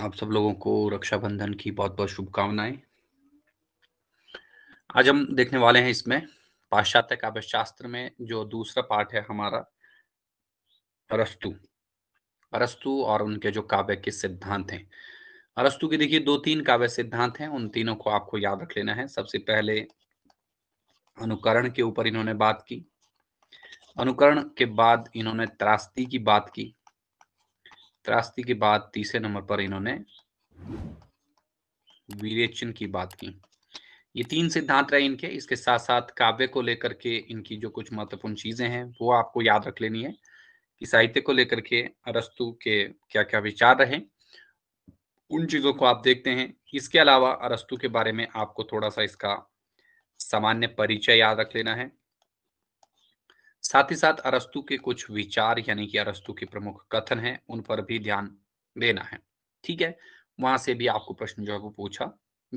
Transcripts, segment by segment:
आप सब लोगों को रक्षाबंधन की बहुत बहुत शुभकामनाएं आज हम देखने वाले हैं इसमें पाश्चात्य काव्य शास्त्र में जो दूसरा पाठ है हमारा अरस्तु अरस्तु और उनके जो काव्य के सिद्धांत हैं अरस्तु के देखिए दो तीन काव्य सिद्धांत हैं उन तीनों को आपको याद रख लेना है सबसे पहले अनुकरण के ऊपर इन्होंने बात की अनुकरण के बाद इन्होंने त्रास्ती की बात की त्रास्ती के बाद तीसरे नंबर पर इन्होंने विवेचन की बात की ये तीन सिद्धांत रहे इनके इसके साथ साथ काव्य को लेकर के इनकी जो कुछ महत्वपूर्ण चीजें हैं वो आपको याद रख लेनी है कि साहित्य को लेकर के अरस्तु के क्या क्या विचार रहे उन चीजों को आप देखते हैं इसके अलावा अरस्तु के बारे में आपको थोड़ा सा इसका सामान्य परिचय याद रख लेना है साथ ही साथ अरस्तु के कुछ विचार यानी कि अरस्तु के प्रमुख कथन हैं उन पर भी ध्यान देना है ठीक है वहां से भी आपको प्रश्न जो है वो पूछा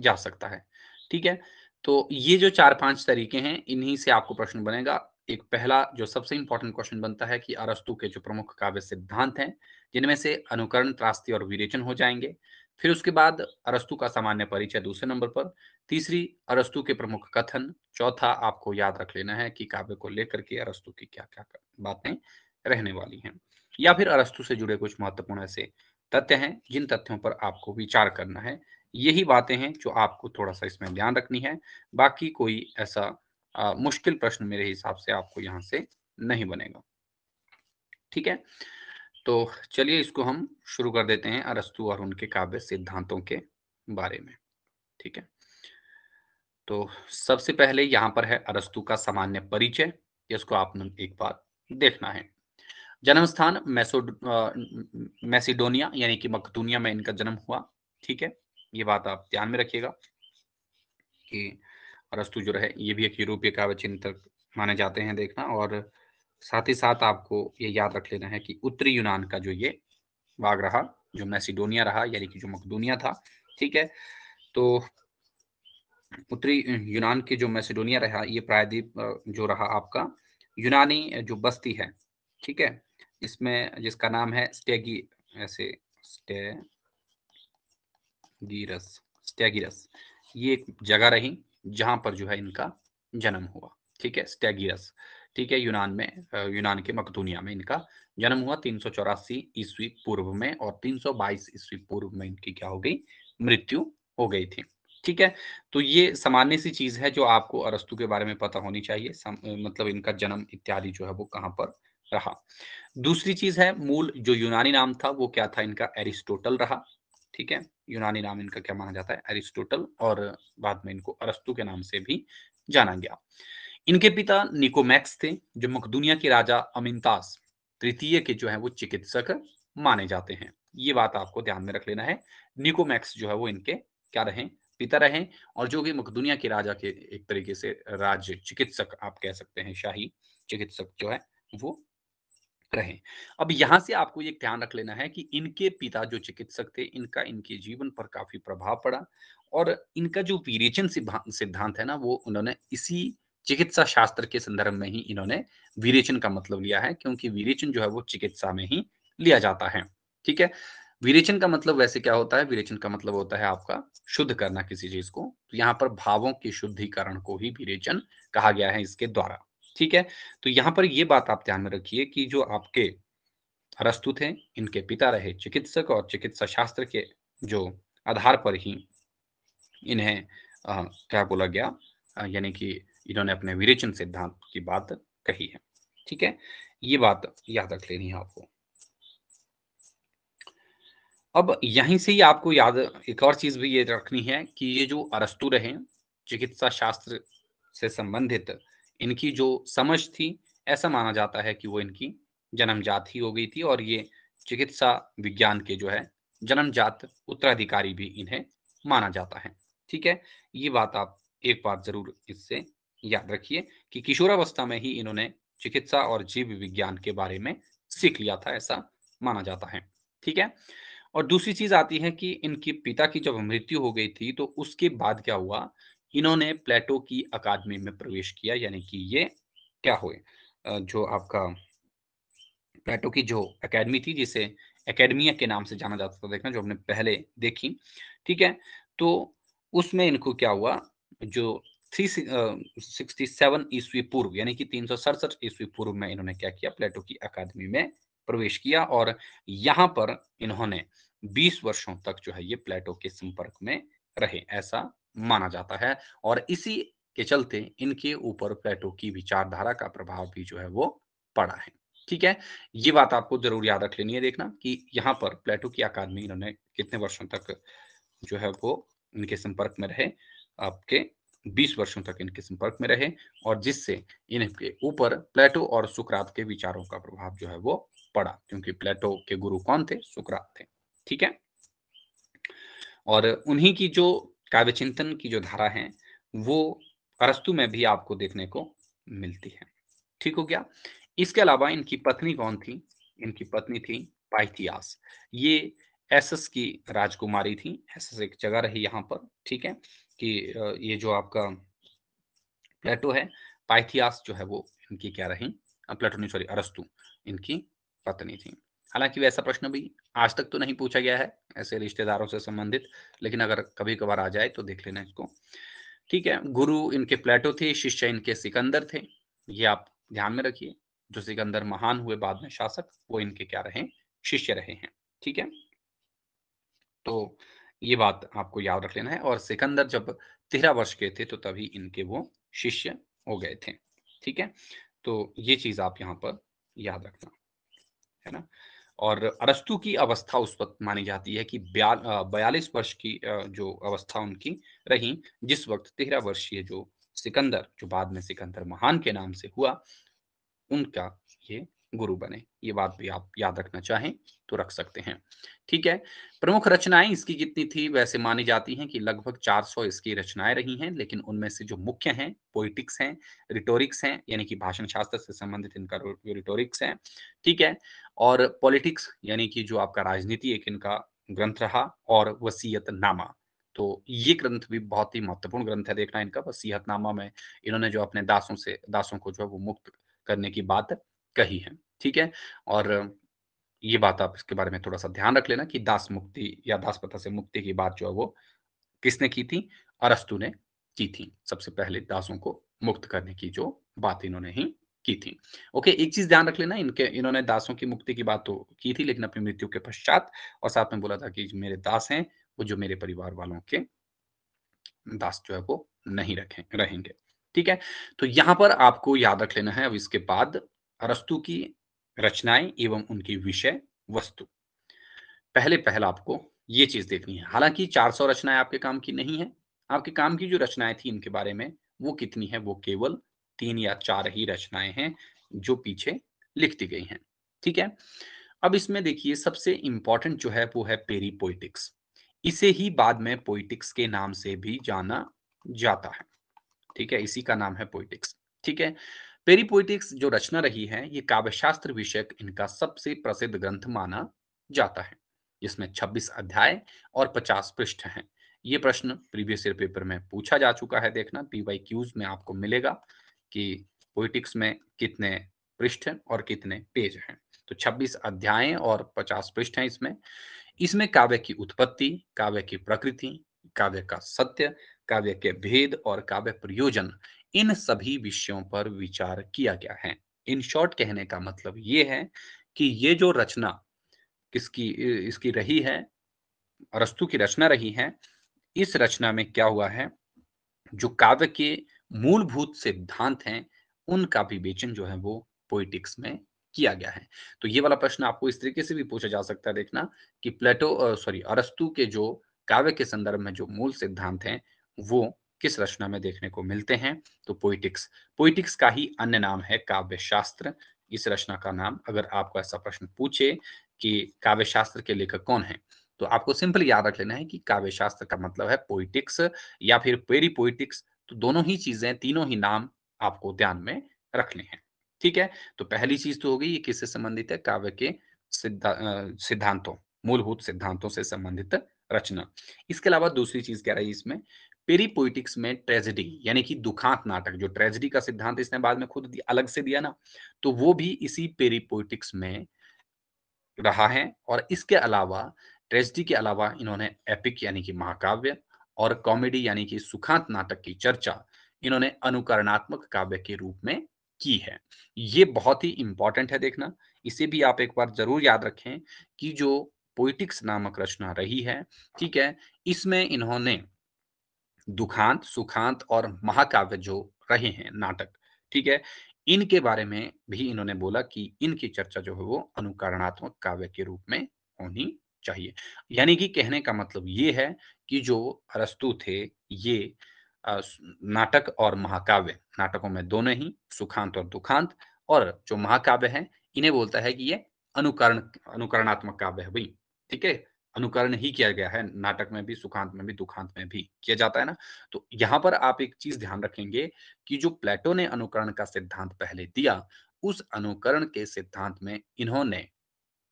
जा सकता है ठीक है तो ये जो चार पांच तरीके हैं इन्हीं से आपको प्रश्न बनेगा एक पहला जो सबसे इंपॉर्टेंट क्वेश्चन बनता है कि अरस्तु के जो प्रमुख काव्य सिद्धांत हैं जिनमें से अनुकरण त्रास्ती और विरेचन हो जाएंगे फिर उसके बाद अरस्तु का सामान्य परिचय दूसरे नंबर पर तीसरी अरस्तु के प्रमुख कथन चौथा आपको याद रख लेना है कि काव्य को लेकर के अरस्तु की क्या क्या बातें रहने वाली हैं या फिर अरस्तु से जुड़े कुछ महत्वपूर्ण ऐसे तथ्य हैं जिन तथ्यों पर आपको विचार करना है यही बातें हैं जो आपको थोड़ा सा इसमें ध्यान रखनी है बाकी कोई ऐसा आ, मुश्किल प्रश्न मेरे हिसाब से आपको यहाँ से नहीं बनेगा ठीक है तो चलिए इसको हम शुरू कर देते हैं अरस्तु और उनके काव्य सिद्धांतों के बारे में ठीक है तो सबसे पहले यहां पर है अरस्तु का सामान्य परिचय जिसको आपने एक बार देखना है जन्म स्थान मैसिडोनिया यानी कि मकदूनिया में इनका जन्म हुआ ठीक है ये बात आप ध्यान में रखिएगा कि अरस्तु जो रहे ये भी एक यूरोपीय काव्य चिंतक माने जाते हैं देखना और साथ ही साथ आपको ये याद रख लेना है कि उत्तरी यूनान का जो ये भाग रहा जो मैसिडोनिया रहा यानी कि जो मकदूनिया था ठीक है तो उत्तरी यूनान के जो मैसिडोनिया रहा ये प्रायद्वीप जो रहा आपका यूनानी जो बस्ती है ठीक है इसमें जिसका नाम है स्टेगी ऐसे स्टेगीरस स्टेगीरस ये एक जगह रही जहां पर जो है इनका जन्म हुआ ठीक है स्टेगीरस ठीक है यूनान में यूनान के मकदूनिया में इनका जन्म हुआ तीन ईस्वी पूर्व में और 322 ईस्वी पूर्व में इनकी क्या हो गई मृत्यु हो गई थी ठीक है तो ये सामान्य सी चीज है जो आपको अरस्तु के बारे में पता होनी चाहिए सम, मतलब इनका जन्म इत्यादि जो है वो कहाँ पर रहा दूसरी चीज है मूल जो यूनानी नाम था वो क्या था इनका एरिस्टोटल रहा ठीक है यूनानी नाम इनका क्या माना जाता है एरिस्टोटल और बाद में इनको अरस्तु के नाम से भी जाना गया इनके पिता निकोमैक्स थे जो मकदुनिया के राजा अमिनताज तृतीय के जो है वो चिकित्सक माने जाते हैं ये बात आपको ध्यान में रख लेना है निकोमैक्स जो है वो इनके क्या रहे पिता रहे और जो कि मकदुनिया के राजा के एक तरीके से राज्य चिकित्सक आप कह सकते हैं शाही चिकित्सक जो है वो रहे अब यहाँ से आपको ये ध्यान रख लेना है कि इनके पिता जो चिकित्सक थे इनका इनके जीवन पर काफी प्रभाव पड़ा और इनका जो विरेचन सिद्धांत है ना वो उन्होंने इसी चिकित्सा शास्त्र के संदर्भ में ही इन्होंने विरेचन का मतलब लिया है क्योंकि विरेचन जो है वो चिकित्सा में ही लिया जाता है ठीक है विरेचन का मतलब वैसे क्या होता है विरेचन का मतलब होता है आपका शुद्ध करना किसी चीज को तो यहाँ पर भावों के शुद्धिकरण को ही विरेचन कहा गया है इसके द्वारा ठीक है तो यहाँ पर ये बात आप ध्यान में रखिए कि जो आपके अरस्तु थे इनके पिता रहे चिकित्सक और चिकित्सा शास्त्र के जो आधार पर ही इन्हें आ, क्या बोला गया यानी कि इन्होंने अपने विरेचन सिद्धांत की बात कही है ठीक है ये बात याद रख लेनी है आपको अब यहीं से ही आपको याद एक और चीज भी ये रखनी है कि ये जो अरस्तु रहे चिकित्सा शास्त्र से संबंधित इनकी जो समझ थी ऐसा माना जाता है कि वो इनकी जन्मजात ही हो गई थी और ये चिकित्सा विज्ञान के जो है जन्मजात उत्तराधिकारी भी इन्हें माना जाता है ठीक है ये बात आप एक बार जरूर इससे याद रखिए कि किशोरावस्था में ही इन्होंने चिकित्सा और जीव विज्ञान के बारे में सीख लिया था ऐसा माना जाता है ठीक है और दूसरी चीज आती है कि इनके पिता की जब मृत्यु हो गई थी तो उसके बाद क्या हुआ इन्होंने प्लेटो की अकादमी में प्रवेश किया यानी कि ये क्या हुए जो आपका प्लेटो की जो अकेडमी थी जिसे अकेडमिया के नाम से जाना जाता था देखना जो हमने पहले देखी ठीक है तो उसमें इनको क्या हुआ जो थ्री सिक्सटी सेवन ईस्वी पूर्व यानी कि तीन सौ सड़सठ ईस्वी पूर्व में इन्होंने क्या किया प्लेटो की अकादमी में प्रवेश किया और यहाँ पर इन्होंने 20 वर्षों तक जो है ये प्लेटो के संपर्क में रहे ऐसा माना जाता है और इसी के चलते इनके ऊपर प्लेटो की विचारधारा का प्रभाव भी जो है वो पड़ा है ठीक है ये बात आपको जरूर याद रख लेनी है देखना कि यहाँ पर प्लेटो की अकादमी इन्होंने कितने वर्षों तक जो है वो इनके संपर्क में रहे आपके 20 वर्षों तक इनके संपर्क में रहे और जिससे इनके ऊपर प्लेटो और सुकरात के विचारों का प्रभाव जो है वो पड़ा क्योंकि प्लेटो के गुरु कौन थे सुकरात थे ठीक है और उन्हीं की जो काव्य चिंतन की जो धारा है वो अरस्तु में भी आपको देखने को मिलती है ठीक हो गया इसके अलावा इनकी पत्नी कौन थी इनकी पत्नी थी पाइथियास ये एसस की राजकुमारी थी एसस एक जगह रही यहाँ पर ठीक है कि ये जो आपका प्लेटो है पाइथियास जो है वो इनकी क्या रही प्लेटो नहीं सॉरी अरस्तु इनकी पत्नी थी हालांकि वैसा प्रश्न भी आज तक तो नहीं पूछा गया है ऐसे रिश्तेदारों से संबंधित लेकिन अगर कभी कभार आ जाए तो देख लेना इसको ठीक है गुरु इनके प्लेटो थे शिष्य इनके सिकंदर थे ये आप ध्यान में रखिए जो सिकंदर महान हुए बाद में शासक वो इनके क्या रहे शिष्य रहे हैं ठीक है तो ये बात आपको याद रख लेना है और सिकंदर जब तेरह वर्ष के थे तो तभी इनके वो शिष्य हो गए थे ठीक है तो ये चीज आप यहाँ पर याद रखना है ना और अरस्तु की अवस्था उस वक्त मानी जाती है कि बयालीस वर्ष की जो अवस्था उनकी रही जिस वक्त तेरह वर्षीय जो सिकंदर जो बाद में सिकंदर महान के नाम से हुआ उनका ये गुरु बने ये बात भी आप याद रखना चाहें तो रख सकते हैं ठीक है प्रमुख रचनाएं इसकी कितनी थी वैसे मानी जाती हैं कि लगभग 400 इसकी रचनाएं रही हैं लेकिन उनमें से जो मुख्य हैं पोइटिक्स हैं रिटोरिक्स हैं यानी कि भाषण शास्त्र से संबंधित इनका रिटोरिक्स है ठीक है और पॉलिटिक्स यानी कि जो आपका राजनीति एक इनका ग्रंथ रहा और वसीयत तो ये ग्रंथ भी बहुत ही महत्वपूर्ण ग्रंथ है देखना इनका वसीयतनामा में इन्होंने जो अपने दासों से दासों को जो है वो मुक्त करने की बात कही है ठीक है और ये बात आप इसके बारे में थोड़ा सा ध्यान रख लेना कि दास मुक्ति या दास प्रथा से मुक्ति की बात जो है वो किसने की थी अरस्तु ने की थी सबसे पहले दासों को मुक्त करने की जो बात इन्होंने ही की थी ओके एक चीज ध्यान रख लेना इनके इन्होंने दासों की मुक्ति की बात तो की थी लेकिन अपनी मृत्यु के पश्चात और साथ में बोला था कि मेरे दास हैं वो जो मेरे परिवार वालों के दास जो है वो नहीं रखे रहेंगे ठीक है तो यहां पर आपको याद रख लेना है अब इसके बाद अरस्तु की रचनाएं एवं उनके विषय वस्तु पहले पहल आपको ये चीज देखनी है हालांकि 400 रचनाएं आपके काम की नहीं है आपके काम की जो रचनाएं थी इनके बारे में वो कितनी है वो केवल तीन या चार ही रचनाएं हैं जो पीछे लिख दी गई हैं ठीक है अब इसमें देखिए सबसे इंपॉर्टेंट जो है वो है पेरी पोइटिक्स इसे ही बाद में पोइटिक्स के नाम से भी जाना जाता है ठीक है इसी का नाम है पोइटिक्स ठीक है पेरीपोइटिक्स जो रचना रही है ये काव्यशास्त्र विषयक इनका सबसे प्रसिद्ध ग्रंथ माना जाता है जिसमें 26 अध्याय और 50 पृष्ठ हैं ये प्रश्न प्रीवियस ईयर पेपर में पूछा जा चुका है देखना पीवाई क्यूज में आपको मिलेगा कि पोइटिक्स में कितने पृष्ठ और कितने पेज हैं तो 26 अध्याय और 50 पृष्ठ हैं इसमें इसमें काव्य की उत्पत्ति काव्य की प्रकृति काव्य का सत्य काव्य के भेद और काव्य प्रयोजन इन सभी विषयों पर विचार किया गया है इन शॉर्ट कहने का मतलब ये है कि ये जो रचना किसकी इसकी रही है अरस्तु की रचना रही है इस रचना में क्या हुआ है जो काव्य के मूलभूत सिद्धांत हैं उनका विवेचन जो है वो पोइटिक्स में किया गया है तो ये वाला प्रश्न आपको इस तरीके से भी पूछा जा सकता है देखना कि प्लेटो सॉरी अरस्तु के जो काव्य के संदर्भ में जो मूल सिद्धांत हैं वो किस रचना में देखने को मिलते हैं तो पोइटिक्स पोइटिक्स का ही अन्य नाम है काव्य शास्त्र इस रचना का नाम अगर आपको ऐसा प्रश्न पूछे कि काव्य शास्त्र के लेखक कौन है तो आपको सिंपल याद रख लेना है कि काव्य शास्त्र का मतलब है पोइटिक्स या फिर पेरी पोइटिक्स तो दोनों ही चीजें तीनों ही नाम आपको ध्यान में रखने हैं ठीक है तो पहली चीज तो होगी ये किससे संबंधित है काव्य के सिद्धा, सिद्धांतों मूलभूत सिद्धांतों से संबंधित रचना इसके अलावा दूसरी चीज क्या रही इसमें पेरीपोइटिक्स में ट्रेजेडी यानी कि दुखांत नाटक जो ट्रेजेडी का सिद्धांत इसने बाद में खुद अलग से दिया ना तो वो भी इसी पेरीपोइटिक्स में रहा है और इसके अलावा ट्रेजेडी के अलावा इन्होंने एपिक यानी कि महाकाव्य और कॉमेडी यानी कि सुखांत नाटक की चर्चा इन्होंने अनुकरणात्मक काव्य के रूप में की है ये बहुत ही इंपॉर्टेंट है देखना इसे भी आप एक बार जरूर याद रखें कि जो पोइटिक्स नामक रचना रही है ठीक है इसमें इन्होंने दुखांत सुखांत और महाकाव्य जो रहे हैं नाटक ठीक है इनके बारे में भी इन्होंने बोला कि इनकी चर्चा जो है वो अनुकरणात्मक काव्य के रूप में होनी चाहिए यानी कि कहने का मतलब ये है कि जो अरस्तु थे ये नाटक और महाकाव्य नाटकों में दोनों ही सुखांत और दुखांत और जो महाकाव्य है इन्हें बोलता है कि ये अनुकरण अनुकरणात्मक काव्य है भाई ठीक है अनुकरण ही किया गया है नाटक में भी सुखांत में भी दुखांत में भी किया जाता है ना तो यहाँ पर आप एक चीज ध्यान रखेंगे कि जो प्लेटो ने अनुकरण का सिद्धांत पहले दिया उस अनुकरण के सिद्धांत में इन्होंने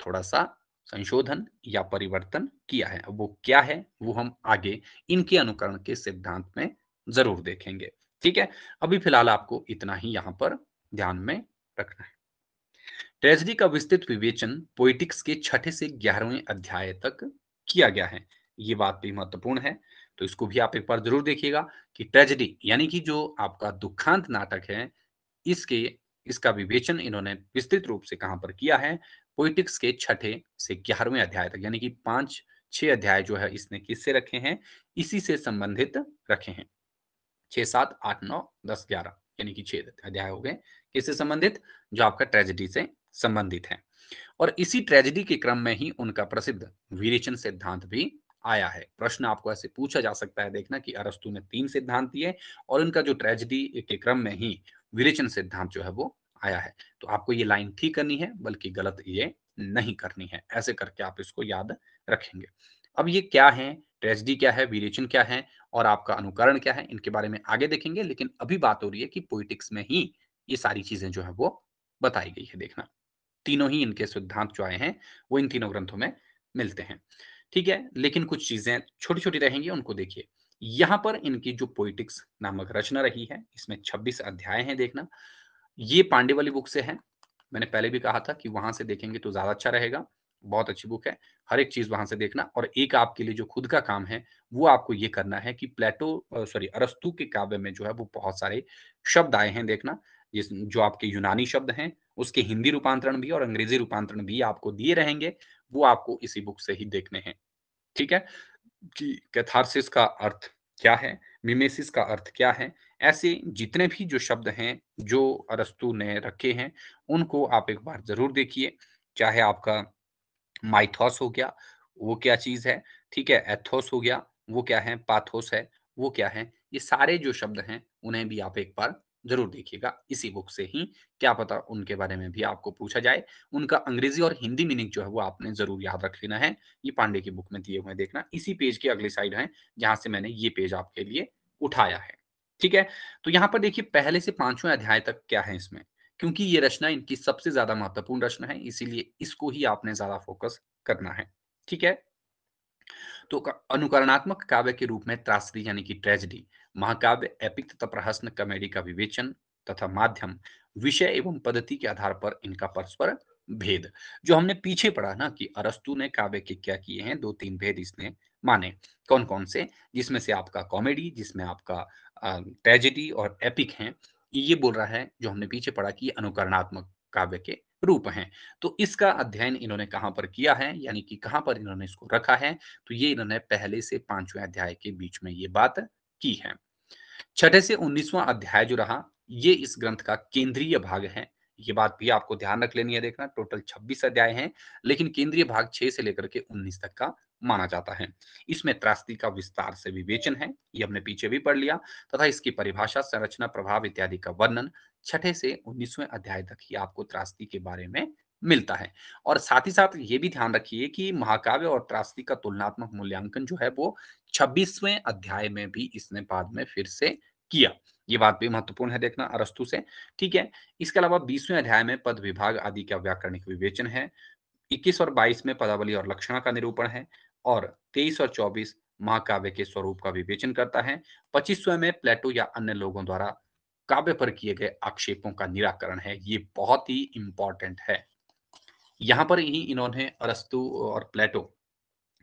थोड़ा सा संशोधन या परिवर्तन किया है वो क्या है वो हम आगे इनके अनुकरण के सिद्धांत में जरूर देखेंगे ठीक है अभी फिलहाल आपको इतना ही यहाँ पर ध्यान में रखना है ट्रेजडी का विस्तृत विवेचन पोइटिक्स के छठे से ग्यारहवें अध्याय तक किया गया है ये बात भी महत्वपूर्ण है तो इसको भी आप एक बार जरूर देखिएगा कि ट्रेजडी यानी कि जो आपका दुखांत नाटक है इसके इसका विवेचन इन्होंने विस्तृत रूप से कहां पर किया है पोइटिक्स के छठे से ग्यारहवें अध्याय तक यानी कि पांच छह अध्याय जो है इसने किससे रखे हैं इसी से संबंधित रखे हैं छह सात आठ नौ दस ग्यारह यानी कि छह अध्याय हो गए किससे संबंधित जो आपका ट्रेजेडी से संबंधित है और इसी ट्रेजिडी के क्रम में ही उनका प्रसिद्ध विरेचन सिद्धांत भी आया है प्रश्न आपको ऐसे पूछा जा सकता है देखना कि अरस्तु ने तीन सिद्धांत दिए और इनका जो ट्रेजिडी के क्रम में ही विरेचन सिद्धांत जो है वो आया है तो आपको ये लाइन ठीक करनी है बल्कि गलत ये नहीं करनी है ऐसे करके आप इसको याद रखेंगे अब ये क्या है ट्रेजिडी क्या है विरेचन क्या है और आपका अनुकरण क्या है इनके बारे में आगे देखेंगे लेकिन अभी बात हो रही है कि पोइटिक्स में ही ये सारी चीजें जो है वो बताई गई है देखना तीनों ही इनके सिद्धांत जो आए हैं वो इन तीनों ग्रंथों में मिलते हैं ठीक है लेकिन कुछ चीजें छोटी छोटी रहेंगी उनको देखिए यहां पर इनकी जो पोइटिक्स नामक रचना रही है इसमें 26 अध्याय हैं देखना ये पांडे वाली बुक से है मैंने पहले भी कहा था कि वहां से देखेंगे तो ज्यादा अच्छा रहेगा बहुत अच्छी बुक है हर एक चीज वहां से देखना और एक आपके लिए जो खुद का काम है वो आपको ये करना है कि प्लेटो सॉरी अरस्तु के काव्य में जो है वो बहुत सारे शब्द आए हैं देखना ये जो आपके यूनानी शब्द हैं उसके हिंदी रूपांतरण भी और अंग्रेजी रूपांतरण भी आपको दिए रहेंगे वो आपको इसी बुक से ही देखने हैं ठीक है कि कैथारसिस का अर्थ क्या है मिमेसिस का अर्थ क्या है ऐसे जितने भी जो शब्द हैं जो अरस्तु ने रखे हैं उनको आप एक बार जरूर देखिए चाहे आपका माइथोस हो गया वो क्या चीज है ठीक है एथोस हो गया वो क्या है पाथोस है वो क्या है ये सारे जो शब्द हैं उन्हें भी आप एक बार जरूर देखिएगा इसी बुक से ही क्या पता उनके बारे में भी आपको पूछा जाए उनका अंग्रेजी और हिंदी मीनिंग जो है वो आपने जरूर याद रख लेना है ये पांडे की बुक में दिए हुए देखना इसी पेज के अगले साइड है जहां से मैंने ये पेज आपके लिए उठाया है ठीक है तो यहाँ पर देखिए पहले से पांचवें अध्याय तक क्या है इसमें क्योंकि ये रचना इनकी सबसे ज्यादा महत्वपूर्ण रचना है इसीलिए इसको ही आपने ज्यादा फोकस करना है ठीक है तो अनुकरणात्मक काव्य के रूप में त्रासदी यानी कि ट्रेजिडी महाकाव्य एपिक तथा प्रहसन कमेडी का विवेचन तथा माध्यम विषय एवं पद्धति के आधार पर इनका परस्पर भेद जो हमने पीछे पढ़ा ना कि अरस्तु ने काव्य के क्या किए हैं दो तीन भेद इसने माने कौन कौन से जिसमें से आपका कॉमेडी जिसमें आपका ट्रेजेडी और एपिक है ये बोल रहा है जो हमने पीछे पढ़ा कि अनुकरणात्मक काव्य के रूप हैं तो इसका अध्ययन इन्होंने कहाँ पर किया है यानी कि कहाँ पर इन्होंने इसको रखा है तो ये इन्होंने पहले से पांचवें अध्याय के बीच में ये बात की है छठे से उन्नीसवां अध्याय जो रहा ये इस ग्रंथ का केंद्रीय भाग है ये बात भी आपको ध्यान रख लेनी है देखना टोटल 26 अध्याय हैं लेकिन केंद्रीय भाग 6 से लेकर के 19 तक का माना जाता है इसमें त्रास्ती का विस्तार से विवेचन है ये हमने पीछे भी पढ़ लिया तथा इसकी परिभाषा संरचना प्रभाव इत्यादि का वर्णन छठे से उन्नीसवें अध्याय तक ही आपको त्रास्ती के बारे में मिलता है और साथ ही साथ ये भी ध्यान रखिए कि महाकाव्य और त्रासदी का तुलनात्मक मूल्यांकन जो है वो छब्बीसवें अध्याय में भी इसने बाद में फिर से किया ये बात भी महत्वपूर्ण है देखना अरस्तु से ठीक है इसके अलावा बीसवें अध्याय में पद विभाग आदि का व्याकरणिक विवेचन है इक्कीस और बाईस में पदावली और लक्षणा का निरूपण है और तेईस और चौबीस महाकाव्य के स्वरूप का विवेचन करता है पच्चीसवें में प्लेटो या अन्य लोगों द्वारा काव्य पर किए गए आक्षेपों का निराकरण है ये बहुत ही इंपॉर्टेंट है यहाँ पर ही इन्होंने अरस्तु और प्लेटो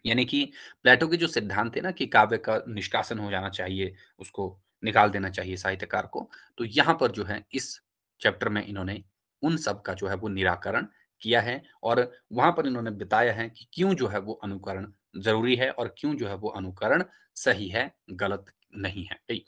यानी कि प्लेटो के जो सिद्धांत है ना कि काव्य का निष्कासन हो जाना चाहिए उसको निकाल देना चाहिए साहित्यकार को तो यहाँ पर जो है इस चैप्टर में इन्होंने उन सब का जो है वो निराकरण किया है और वहां पर इन्होंने बताया है कि क्यों जो है वो अनुकरण जरूरी है और क्यों जो है वो अनुकरण सही है गलत नहीं है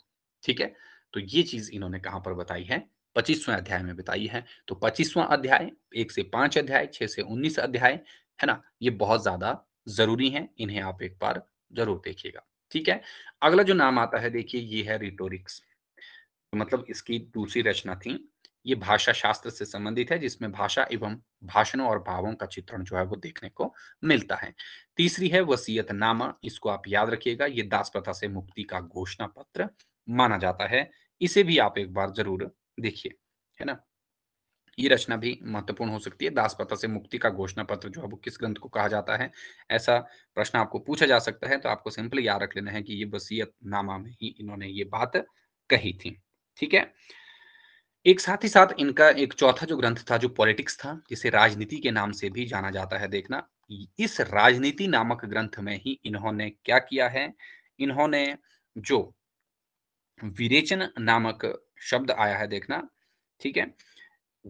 ठीक है तो ये चीज इन्होंने कहां पर बताई है पच्चीसवें अध्याय में बताई है तो पच्चीसवां अध्याय एक से पांच अध्याय छह से उन्नीस अध्याय है ना ये बहुत ज्यादा जरूरी है इन्हें आप एक बार जरूर देखिएगा ठीक है अगला जो नाम आता है देखिए ये है रिटोरिक्स तो मतलब इसकी दूसरी रचना थी ये भाषा शास्त्र से संबंधित है जिसमें भाषा एवं भाषणों और भावों का चित्रण जो है वो देखने को मिलता है तीसरी है वसीयतनामा इसको आप याद रखिएगा ये दास प्रथा से मुक्ति का घोषणा पत्र माना जाता है इसे भी आप एक बार जरूर देखिए है ना ये रचना भी महत्वपूर्ण हो सकती है दासप्रथा से मुक्ति का घोषणा पत्र जो है वो किस ग्रंथ को कहा जाता है ऐसा प्रश्न आपको पूछा जा सकता है तो आपको सिंपली याद रख लेना है कि ये वसीयत नामा में ही इन्होंने ये बात कही थी ठीक है एक साथ ही साथ इनका एक चौथा जो ग्रंथ था जो पॉलिटिक्स था जिसे राजनीति के नाम से भी जाना जाता है देखना इस राजनीति नामक ग्रंथ में ही इन्होंने क्या किया है इन्होंने जो विरेचन नामक शब्द आया है देखना ठीक है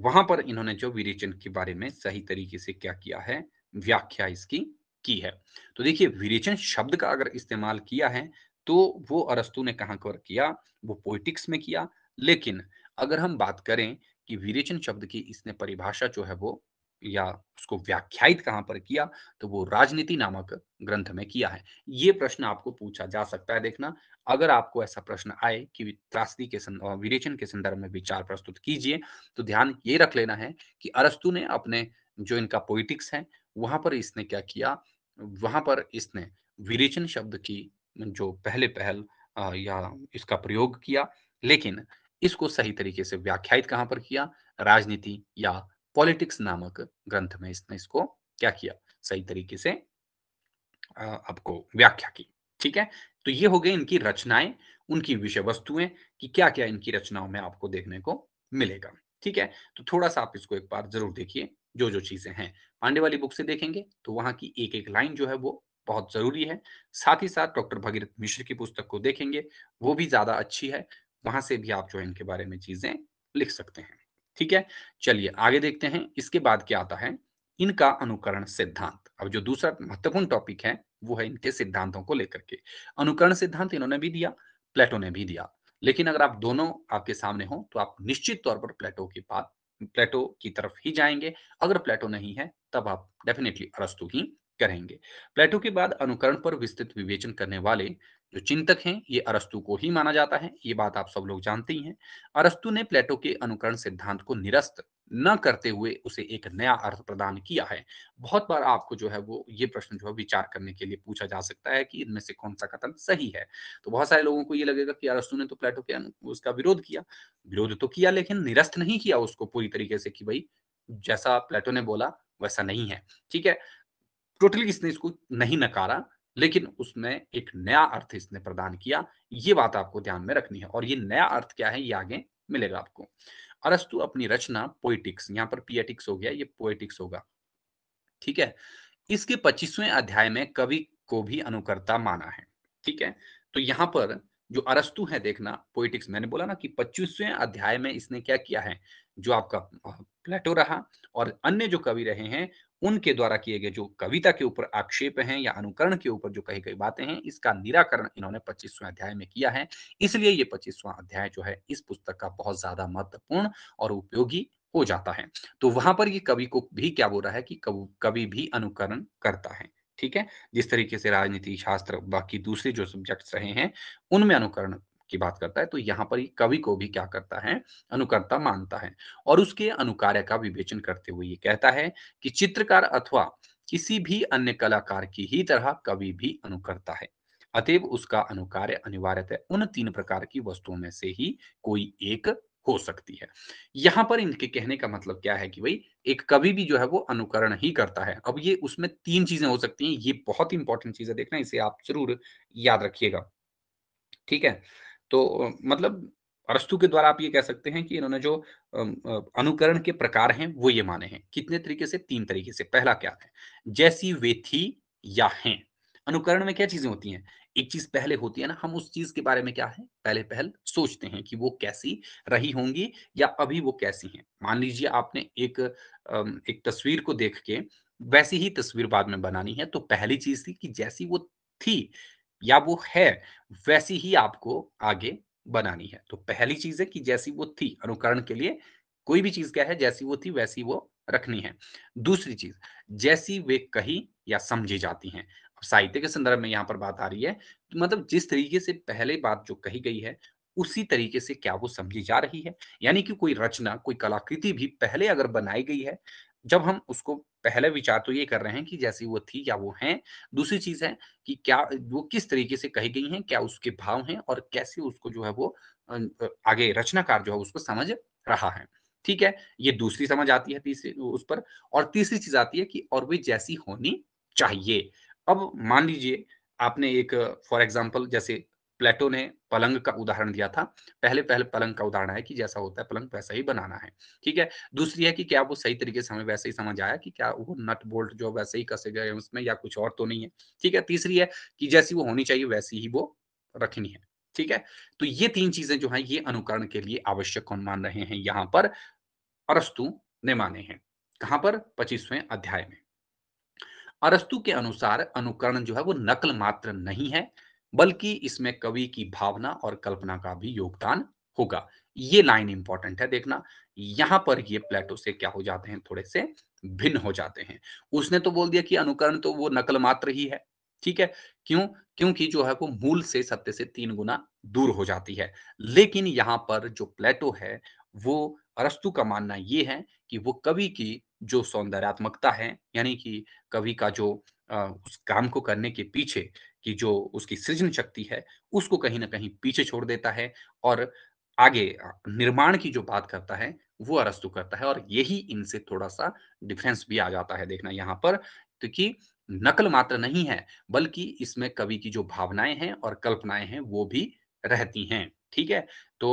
वहां पर इन्होंने जो विरेचन के बारे में सही तरीके से क्या किया है व्याख्या इसकी की है तो देखिए विरेचन शब्द का अगर इस्तेमाल किया है तो वो अरस्तु ने कहा पर किया वो पोइटिक्स में किया लेकिन अगर हम बात करें कि विरेचन शब्द की इसने परिभाषा जो है वो या उसको व्याख्यायित कहाँ पर किया तो वो राजनीति नामक ग्रंथ में किया है ये प्रश्न आपको पूछा जा सकता है देखना अगर आपको ऐसा प्रश्न आए कि त्रासदी के विरेचन के संदर्भ में विचार प्रस्तुत कीजिए तो ध्यान ये रख लेना है कि अरस्तु ने अपने जो इनका पोइटिक्स है वहां पर इसने क्या किया वहां पर इसने विरेचन शब्द की जो पहले पहल या इसका प्रयोग किया लेकिन इसको सही तरीके से व्याख्यात कहाँ पर किया राजनीति या पॉलिटिक्स नामक ग्रंथ में इसने इसको क्या किया सही तरीके से आपको व्याख्या की ठीक है तो ये हो गए इनकी रचनाएं उनकी विषय वस्तुएं कि क्या क्या इनकी रचनाओं में आपको देखने को मिलेगा ठीक है तो थोड़ा सा आप इसको एक बार जरूर देखिए जो जो चीजें हैं पांडे वाली बुक से देखेंगे तो वहां की एक एक लाइन जो है वो बहुत जरूरी है साथ ही साथ डॉक्टर भगीरथ मिश्र की पुस्तक को देखेंगे वो भी ज्यादा अच्छी है वहां से भी आप जो है इनके बारे में चीजें लिख सकते हैं ठीक है चलिए आगे देखते हैं इसके बाद क्या आता है इनका अनुकरण सिद्धांत अब जो दूसरा महत्वपूर्ण टॉपिक है वो है इनके सिद्धांतों को लेकर के अनुकरण सिद्धांत इन्होंने भी दिया प्लेटो ने भी दिया लेकिन अगर आप दोनों आपके सामने हो तो आप निश्चित तौर पर प्लेटो के पास प्लेटो की तरफ ही जाएंगे अगर प्लेटो नहीं है तब आप डेफिनेटली अरस्तु ही करेंगे प्लेटो के बाद अनुकरण पर विस्तृत विवेचन करने वाले जो चिंतक हैं ये अरस्तु को ही माना जाता है ये बात आप सब लोग जानते ही हैं अरस्तु ने प्लेटो के अनुकरण सिद्धांत को निरस्त न करते हुए उसे एक नया अर्थ प्रदान किया है बहुत बार आपको जो है वो ये प्रश्न जो है विचार करने के लिए पूछा जा सकता है कि इनमें से कौन सा कथन सही है तो बहुत सारे लोगों को ये लगेगा कि अरस्तु ने तो प्लेटो के उसका विरोध किया विरोध तो किया लेकिन निरस्त नहीं किया उसको पूरी तरीके से कि भाई जैसा प्लेटो ने बोला वैसा नहीं है ठीक है टोटली इसने इसको नहीं नकारा लेकिन उसमें एक नया अर्थ इसने प्रदान किया ये बात आपको ध्यान में रखनी है और ये नया अर्थ क्या है ये आगे मिलेगा आपको अरस्तु अपनी रचना पोइटिक्स यहाँ पर पिएटिक्स हो गया ये पोएटिक्स होगा ठीक है इसके पच्चीसवें अध्याय में कवि को भी अनुकर्ता माना है ठीक है तो यहाँ पर जो अरस्तु है देखना पोइटिक्स मैंने बोला ना कि पच्चीसवें अध्याय में इसने क्या किया है जो आपका प्लेटो रहा और अन्य जो कवि रहे हैं उनके द्वारा किए गए जो कविता के ऊपर आक्षेप हैं या अनुकरण के ऊपर जो कही गई बातें हैं इसका निराकरण इन्होंने पच्चीसवें अध्याय में किया है इसलिए ये पच्चीसवां अध्याय जो है इस पुस्तक का बहुत ज्यादा महत्वपूर्ण और उपयोगी हो जाता है तो वहां पर ये कवि को भी क्या बोल रहा है कि कवि भी अनुकरण करता है ठीक है जिस तरीके से राजनीति शास्त्र बाकी दूसरे जो सब्जेक्ट्स रहे हैं उनमें अनुकरण की बात करता है तो यहाँ पर कवि को भी क्या करता है अनुकर्ता मानता है और उसके अनुकार्य का विवेचन करते हुए ये कहता है कि चित्रकार अथवा किसी भी अन्य कलाकार की ही तरह कवि भी अनुकर्ता है अतएव उसका अनुकार्य अनिवार्यतः उन तीन प्रकार की वस्तुओं में से ही कोई एक हो सकती है यहाँ पर इनके कहने का मतलब क्या है कि भाई एक कवि भी जो है वो अनुकरण ही करता है अब ये उसमें तीन चीजें हो सकती हैं ये बहुत इंपॉर्टेंट चीज है देखना इसे आप जरूर याद रखिएगा ठीक है तो मतलब अरस्तु के द्वारा आप ये कह सकते हैं कि इन्होंने जो अनुकरण के प्रकार हैं वो ये माने हैं कितने तरीके से तीन तरीके से पहला क्या है जैसी वे थी या हैं अनुकरण में क्या चीजें होती हैं एक चीज पहले होती है ना हम उस चीज के बारे में क्या है पहले पहल सोचते हैं कि वो कैसी रही होंगी या अभी वो कैसी हैं मान लीजिए आपने एक एक तस्वीर को देख के वैसी ही तस्वीर बाद में बनानी है तो पहली चीज थी कि जैसी वो थी या वो है वैसी ही आपको आगे बनानी है तो पहली चीज है कि जैसी वो थी अनुकरण के लिए कोई भी चीज क्या है जैसी वो थी वैसी वो रखनी है दूसरी चीज जैसी वे कही या समझी जाती हैं साहित्य के संदर्भ में यहाँ पर बात आ रही है तो मतलब जिस तरीके से पहले बात जो कही गई है उसी तरीके से क्या वो समझी जा रही है यानी कि कोई रचना कोई कलाकृति भी पहले अगर बनाई गई है जब हम उसको पहले विचार तो ये कर रहे हैं कि जैसी वो थी या वो है दूसरी चीज है कि क्या वो किस तरीके से कही गई है क्या उसके भाव हैं और कैसे उसको जो है वो आगे रचनाकार जो है उसको समझ रहा है ठीक है ये दूसरी समझ आती है तीसरी उस पर और तीसरी चीज आती है कि और भी जैसी होनी चाहिए अब मान लीजिए आपने एक फॉर एग्जाम्पल जैसे प्लेटो ने पलंग का उदाहरण दिया था पहले पहले पलंग का उदाहरण है कि जैसा होता है पलंग वैसा ही बनाना है ठीक है दूसरी है कि क्या वो सही तरीके से हमें वैसे ही समझ आया कि क्या वो नट बोल्ट जो वैसे ही कसे गए उसमें या कुछ और तो नहीं है ठीक है तीसरी है कि जैसी वो होनी चाहिए वैसी ही वो रखनी है ठीक है तो ये तीन चीजें जो है ये अनुकरण के लिए आवश्यक कौन मान रहे हैं यहाँ पर अरस्तु ने माने हैं कहां पर पच्चीसवें अध्याय में अरस्तु के अनुसार अनुकरण जो है वो नकल मात्र नहीं है बल्कि इसमें कवि की भावना और कल्पना का भी योगदान होगा ये लाइन इंपॉर्टेंट है देखना यहां पर ये प्लेटो से क्या हो जाते हैं थोड़े से भिन्न हो जाते हैं उसने तो बोल दिया कि अनुकरण तो वो नकल मात्र ही है ठीक है क्यों क्योंकि जो है वो मूल से सत्य से तीन गुना दूर हो जाती है लेकिन यहाँ पर जो प्लेटो है वो अरस्तु का मानना ये है कि वो कवि की जो सौंदर्यात्मकता है यानी कि कवि का जो उस काम को करने के पीछे की जो उसकी सृजन शक्ति है उसको कहीं ना कहीं पीछे छोड़ देता है और आगे निर्माण की जो बात करता है वो अरस्तु करता है और यही इनसे थोड़ा सा डिफरेंस भी आ जाता है देखना यहाँ पर क्योंकि तो नकल मात्र नहीं है बल्कि इसमें कवि की जो भावनाएं हैं और कल्पनाएं हैं वो भी रहती हैं ठीक है तो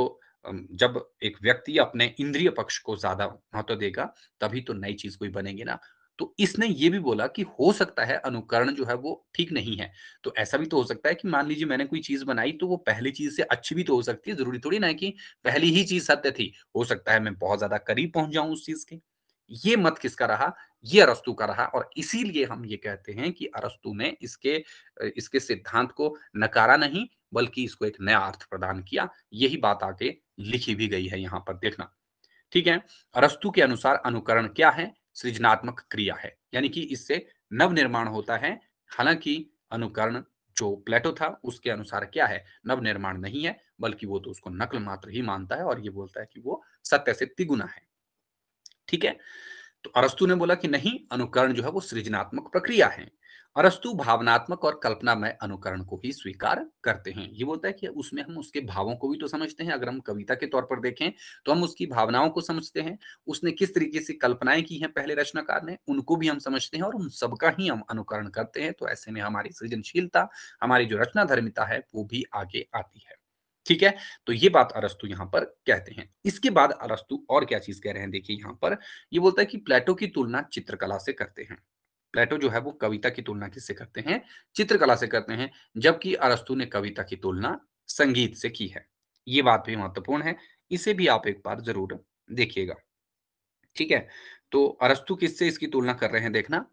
जब एक व्यक्ति अपने इंद्रिय पक्ष को ज्यादा महत्व देगा तभी तो नई चीज कोई बनेगी ना तो इसने ये भी बोला कि हो सकता है अनुकरण जो है वो ठीक नहीं है तो ऐसा भी तो हो सकता है कि मान लीजिए मैंने कोई चीज बनाई तो वो पहली चीज से अच्छी भी तो हो सकती है जरूरी थोड़ी ना है कि पहली ही चीज सत्य थी हो सकता है मैं बहुत ज्यादा करीब पहुंच जाऊं उस चीज के ये मत किसका रहा ये अरस्तु का रहा और इसीलिए हम ये कहते हैं कि अरस्तु ने इसके इसके सिद्धांत को नकारा नहीं बल्कि इसको एक नया अर्थ प्रदान किया यही बात आके लिखी भी गई है यहां पर देखना ठीक है अरस्तु के अनुसार अनुकरण क्या है सृजनात्मक क्रिया है यानी कि इससे नव निर्माण होता है हालांकि अनुकरण जो प्लेटो था उसके अनुसार क्या है नव निर्माण नहीं है बल्कि वो तो उसको नकल मात्र ही मानता है और ये बोलता है कि वो सत्य से तिगुना है ठीक है तो अरस्तु ने बोला कि नहीं अनुकरण जो है वो सृजनात्मक प्रक्रिया है अरस्तु भावनात्मक और कल्पनामय अनुकरण को ही स्वीकार करते हैं ये बोलता है कि उसमें हम उसके भावों को भी तो समझते हैं अगर हम कविता के तौर पर देखें तो हम उसकी भावनाओं को समझते हैं उसने किस तरीके से कल्पनाएं की हैं पहले रचनाकार ने उनको भी हम समझते हैं और उन सबका ही हम अनुकरण करते हैं तो ऐसे में हमारी सृजनशीलता हमारी जो रचना धर्मिता है वो भी आगे आती है ठीक है तो ये बात अरस्तु यहाँ पर कहते हैं इसके बाद अरस्तु और क्या चीज कह रहे हैं देखिए यहाँ पर ये बोलता है कि प्लेटो की तुलना चित्रकला से करते हैं प्लेटो जो है वो कविता की तुलना किससे करते हैं चित्रकला से करते हैं जबकि अरस्तु ने कविता की तुलना संगीत से की है ये बात भी महत्वपूर्ण है इसे भी आप एक बार जरूर देखिएगा ठीक है तो अरस्तु किससे इसकी तुलना कर रहे हैं देखना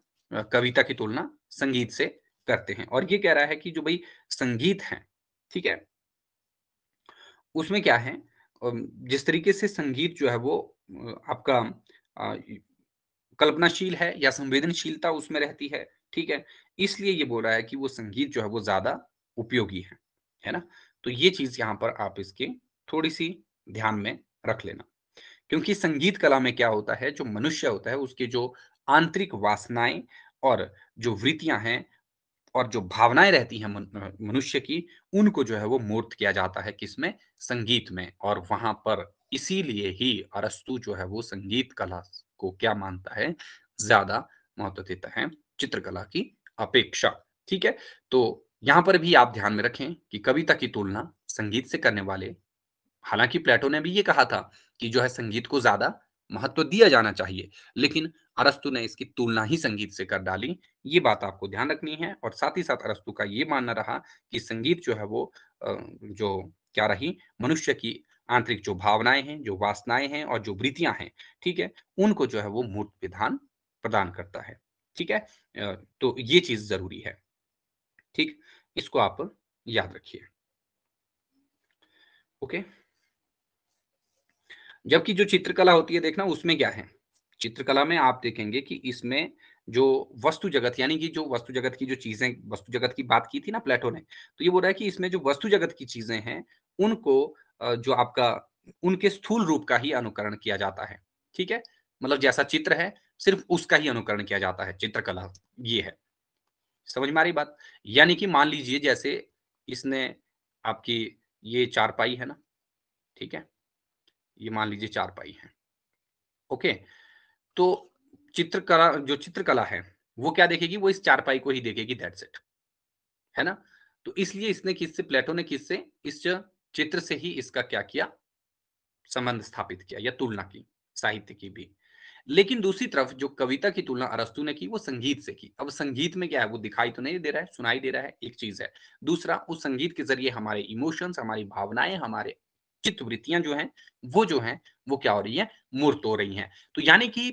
कविता की तुलना संगीत से करते हैं और ये कह रहा है कि जो भाई संगीत है ठीक है उसमें क्या है जिस तरीके से संगीत जो है वो आपका कल्पनाशील है या संवेदनशीलता उसमें रहती है ठीक है इसलिए ये बोल रहा है कि वो संगीत जो है वो ज्यादा उपयोगी है है ना तो ये चीज यहाँ पर आप इसके थोड़ी सी ध्यान में रख लेना क्योंकि संगीत कला में क्या होता है जो मनुष्य होता है उसके जो आंतरिक वासनाएं और जो वृत्तियां हैं और जो भावनाएं रहती हैं मनुष्य की उनको जो है वो मूर्त किया जाता है किसमें संगीत में और वहां पर इसीलिए ही अरस्तु जो है वो संगीत कला को क्या मानता है ज्यादा महत्व देता है चित्रकला की अपेक्षा ठीक है तो यहाँ पर भी आप ध्यान में रखें कि कविता की तुलना संगीत से करने वाले हालांकि प्लेटो ने भी ये कहा था कि जो है संगीत को ज्यादा महत्व दिया जाना चाहिए लेकिन अरस्तु ने इसकी तुलना ही संगीत से कर डाली ये बात आपको ध्यान रखनी है और साथ ही साथ अरस्तु का ये मानना रहा कि संगीत जो है वो जो क्या रही मनुष्य की आंतरिक जो भावनाएं हैं जो वासनाएं हैं और जो वृत्तियां हैं ठीक है उनको जो है वो मूर्त विधान प्रदान करता है ठीक है तो ये चीज जरूरी है ठीक इसको आप याद रखिए ओके जबकि जो चित्रकला होती है देखना उसमें क्या है चित्रकला में आप देखेंगे कि इसमें जो वस्तु जगत यानी कि जो वस्तु जगत की जो चीजें वस्तु जगत की बात की थी ना प्लेटो ने तो ये बोल रहा है कि इसमें जो वस्तु जगत की चीजें हैं उनको जो आपका उनके स्थूल रूप का ही अनुकरण किया जाता है ठीक है मतलब जैसा चित्र है सिर्फ उसका ही अनुकरण किया जाता है चित्रकला ये है समझ में आ रही बात यानी कि मान लीजिए जैसे इसने आपकी ये चार पाई है ना ठीक है ये मान लीजिए चार पाई है ओके तो चित्रकला जो चित्रकला है वो क्या देखेगी वो इस चार पाई को ही देखेगी दैट्स इट है ना तो इसलिए इसने किससे प्लेटो ने किससे इस चित्र से ही इसका क्या किया संबंध स्थापित किया या तुलना की साहित्य की भी लेकिन दूसरी तरफ जो कविता की तुलना अरस्तु ने की वो संगीत से की अब संगीत में क्या है वो दिखाई तो नहीं दे रहा है सुनाई दे रहा है एक चीज है दूसरा उस संगीत के जरिए हमारे इमोशंस हमारी भावनाएं हमारे चित्तवृत्तियां जो हैं वो जो हैं वो क्या हो रही है मूर्त हो रही हैं तो यानी कि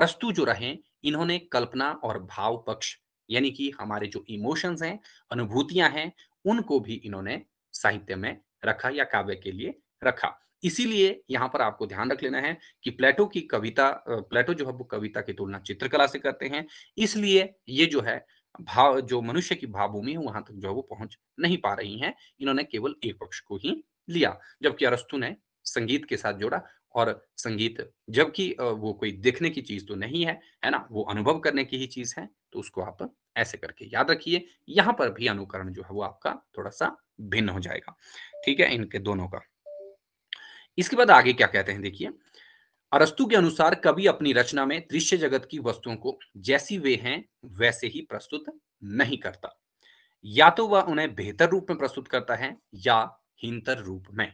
अरस्तु जो रहे इन्होंने कल्पना और भाव पक्ष यानी कि हमारे जो इमोशंस हैं अनुभूतियां हैं उनको भी इन्होंने साहित्य में रखा या काव्य के लिए रखा इसीलिए यहाँ पर आपको ध्यान रख लेना है कि प्लेटो की कविता प्लेटो जो है वो कविता की तुलना चित्रकला से करते हैं इसलिए ये जो है भाव जो मनुष्य की भावभूमि है वहां तक जो है वो पहुंच नहीं पा रही है इन्होंने केवल एक पक्ष को ही लिया जबकि अरस्तु ने संगीत के साथ जोड़ा और संगीत जबकि वो कोई देखने की चीज तो नहीं है है ना वो अनुभव करने की ही चीज है तो उसको आप ऐसे करके याद रखिए यहाँ पर भी अनुकरण जो है वो आपका थोड़ा सा भिन्न हो जाएगा ठीक है इनके दोनों का इसके बाद आगे क्या कहते हैं देखिए अरस्तु के अनुसार कवि अपनी रचना में दृश्य जगत की वस्तुओं को जैसी वे हैं वैसे ही प्रस्तुत नहीं करता या तो वह उन्हें बेहतर रूप में प्रस्तुत करता है या हीनतर रूप में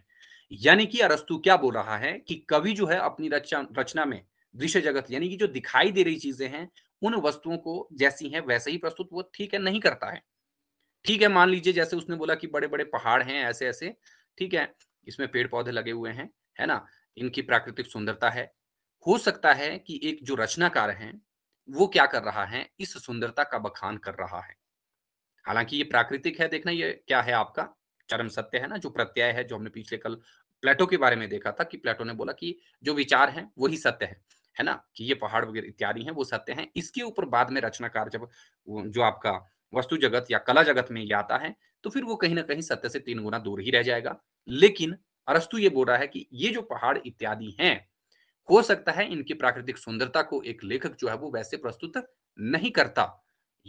यानी कि अरस्तु क्या बोल रहा है कि कवि जो है अपनी रचना रचना में दृश्य जगत यानी कि जो दिखाई दे रही चीजें हैं उन वस्तुओं को जैसी हैं वैसे ही प्रस्तुत वो ठीक है नहीं करता है ठीक है मान लीजिए जैसे उसने बोला कि बड़े बड़े पहाड़ हैं ऐसे ऐसे ठीक है इसमें पेड़ पौधे लगे हुए हैं है ना इनकी प्राकृतिक सुंदरता है हो सकता है कि एक जो रचनाकार है वो क्या कर रहा है इस सुंदरता का बखान कर रहा है हालांकि ये प्राकृतिक है देखना ये क्या है आपका चरम सत्य है ना जो प्रत्यय है जो हमने पिछले कल प्लेटो के बारे में देखा था कि प्लेटो ने बोला कि जो विचार है वही सत्य है है ना कि ये पहाड़ वगैरह इत्यादि है वो सत्य है इसके ऊपर बाद में रचनाकार जब जो आपका वस्तु जगत या कला जगत में ये आता है तो फिर वो कहीं ना कहीं सत्य से तीन गुना दूर ही रह जाएगा लेकिन अरस्तु ये बोल रहा है कि ये जो पहाड़ इत्यादि हैं हो सकता है इनकी प्राकृतिक सुंदरता को एक लेखक जो है वो वैसे प्रस्तुत नहीं करता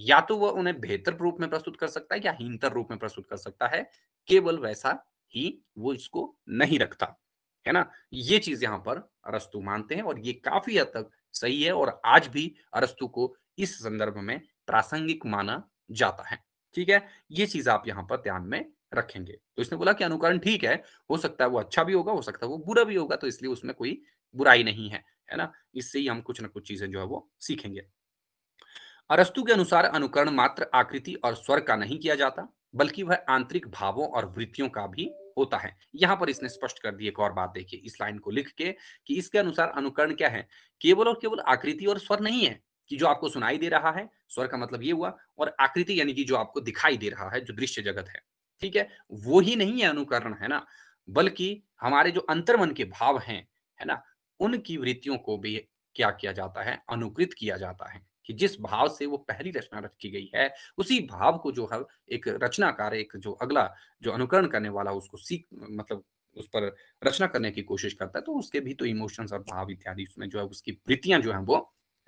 या तो वह उन्हें बेहतर रूप में प्रस्तुत कर सकता है या हीनतर रूप में प्रस्तुत कर सकता है केवल वैसा ही वो इसको नहीं रखता है ना ये चीज यहाँ पर अरस्तु मानते हैं और ये काफी हद तक सही है और आज भी अरस्तु को इस संदर्भ में प्रासंगिक माना जाता है ठीक है ये चीज आप यहाँ पर ध्यान में रखेंगे तो इसने बोला कि अनुकरण ठीक है हो सकता है वो अच्छा भी होगा हो सकता है वो बुरा भी होगा तो इसलिए उसमें कोई बुराई नहीं है है ना इससे ही हम कुछ ना कुछ चीजें जो है वो सीखेंगे अरस्तु के अनुसार अनुकरण मात्र आकृति और स्वर का नहीं किया जाता बल्कि वह आंतरिक भावों और वृत्तियों का भी होता है यहाँ पर इसने स्पष्ट कर दिया एक और बात देखिए इस लाइन को लिख के कि इसके अनुसार अनुकरण क्या है केवल और केवल आकृति और स्वर नहीं है कि जो आपको सुनाई दे रहा है स्वर का मतलब ये हुआ और आकृति यानी कि जो आपको दिखाई दे रहा है जो दृश्य जगत है ठीक है वो ही नहीं है अनुकरण है ना बल्कि हमारे जो अंतर्मन के भाव हैं है ना उनकी वृत्तियों को भी क्या किया जाता है अनुकृत किया जाता है कि जिस भाव से वो पहली रचना रखी गई है उसी भाव को जो है एक रचनाकार एक जो अगला जो अनुकरण करने वाला उसको सीख मतलब उस पर रचना करने की कोशिश करता है तो उसके भी तो इमोशंस और भाव इत्यादि उसमें जो है उसकी प्रीतियां जो है वो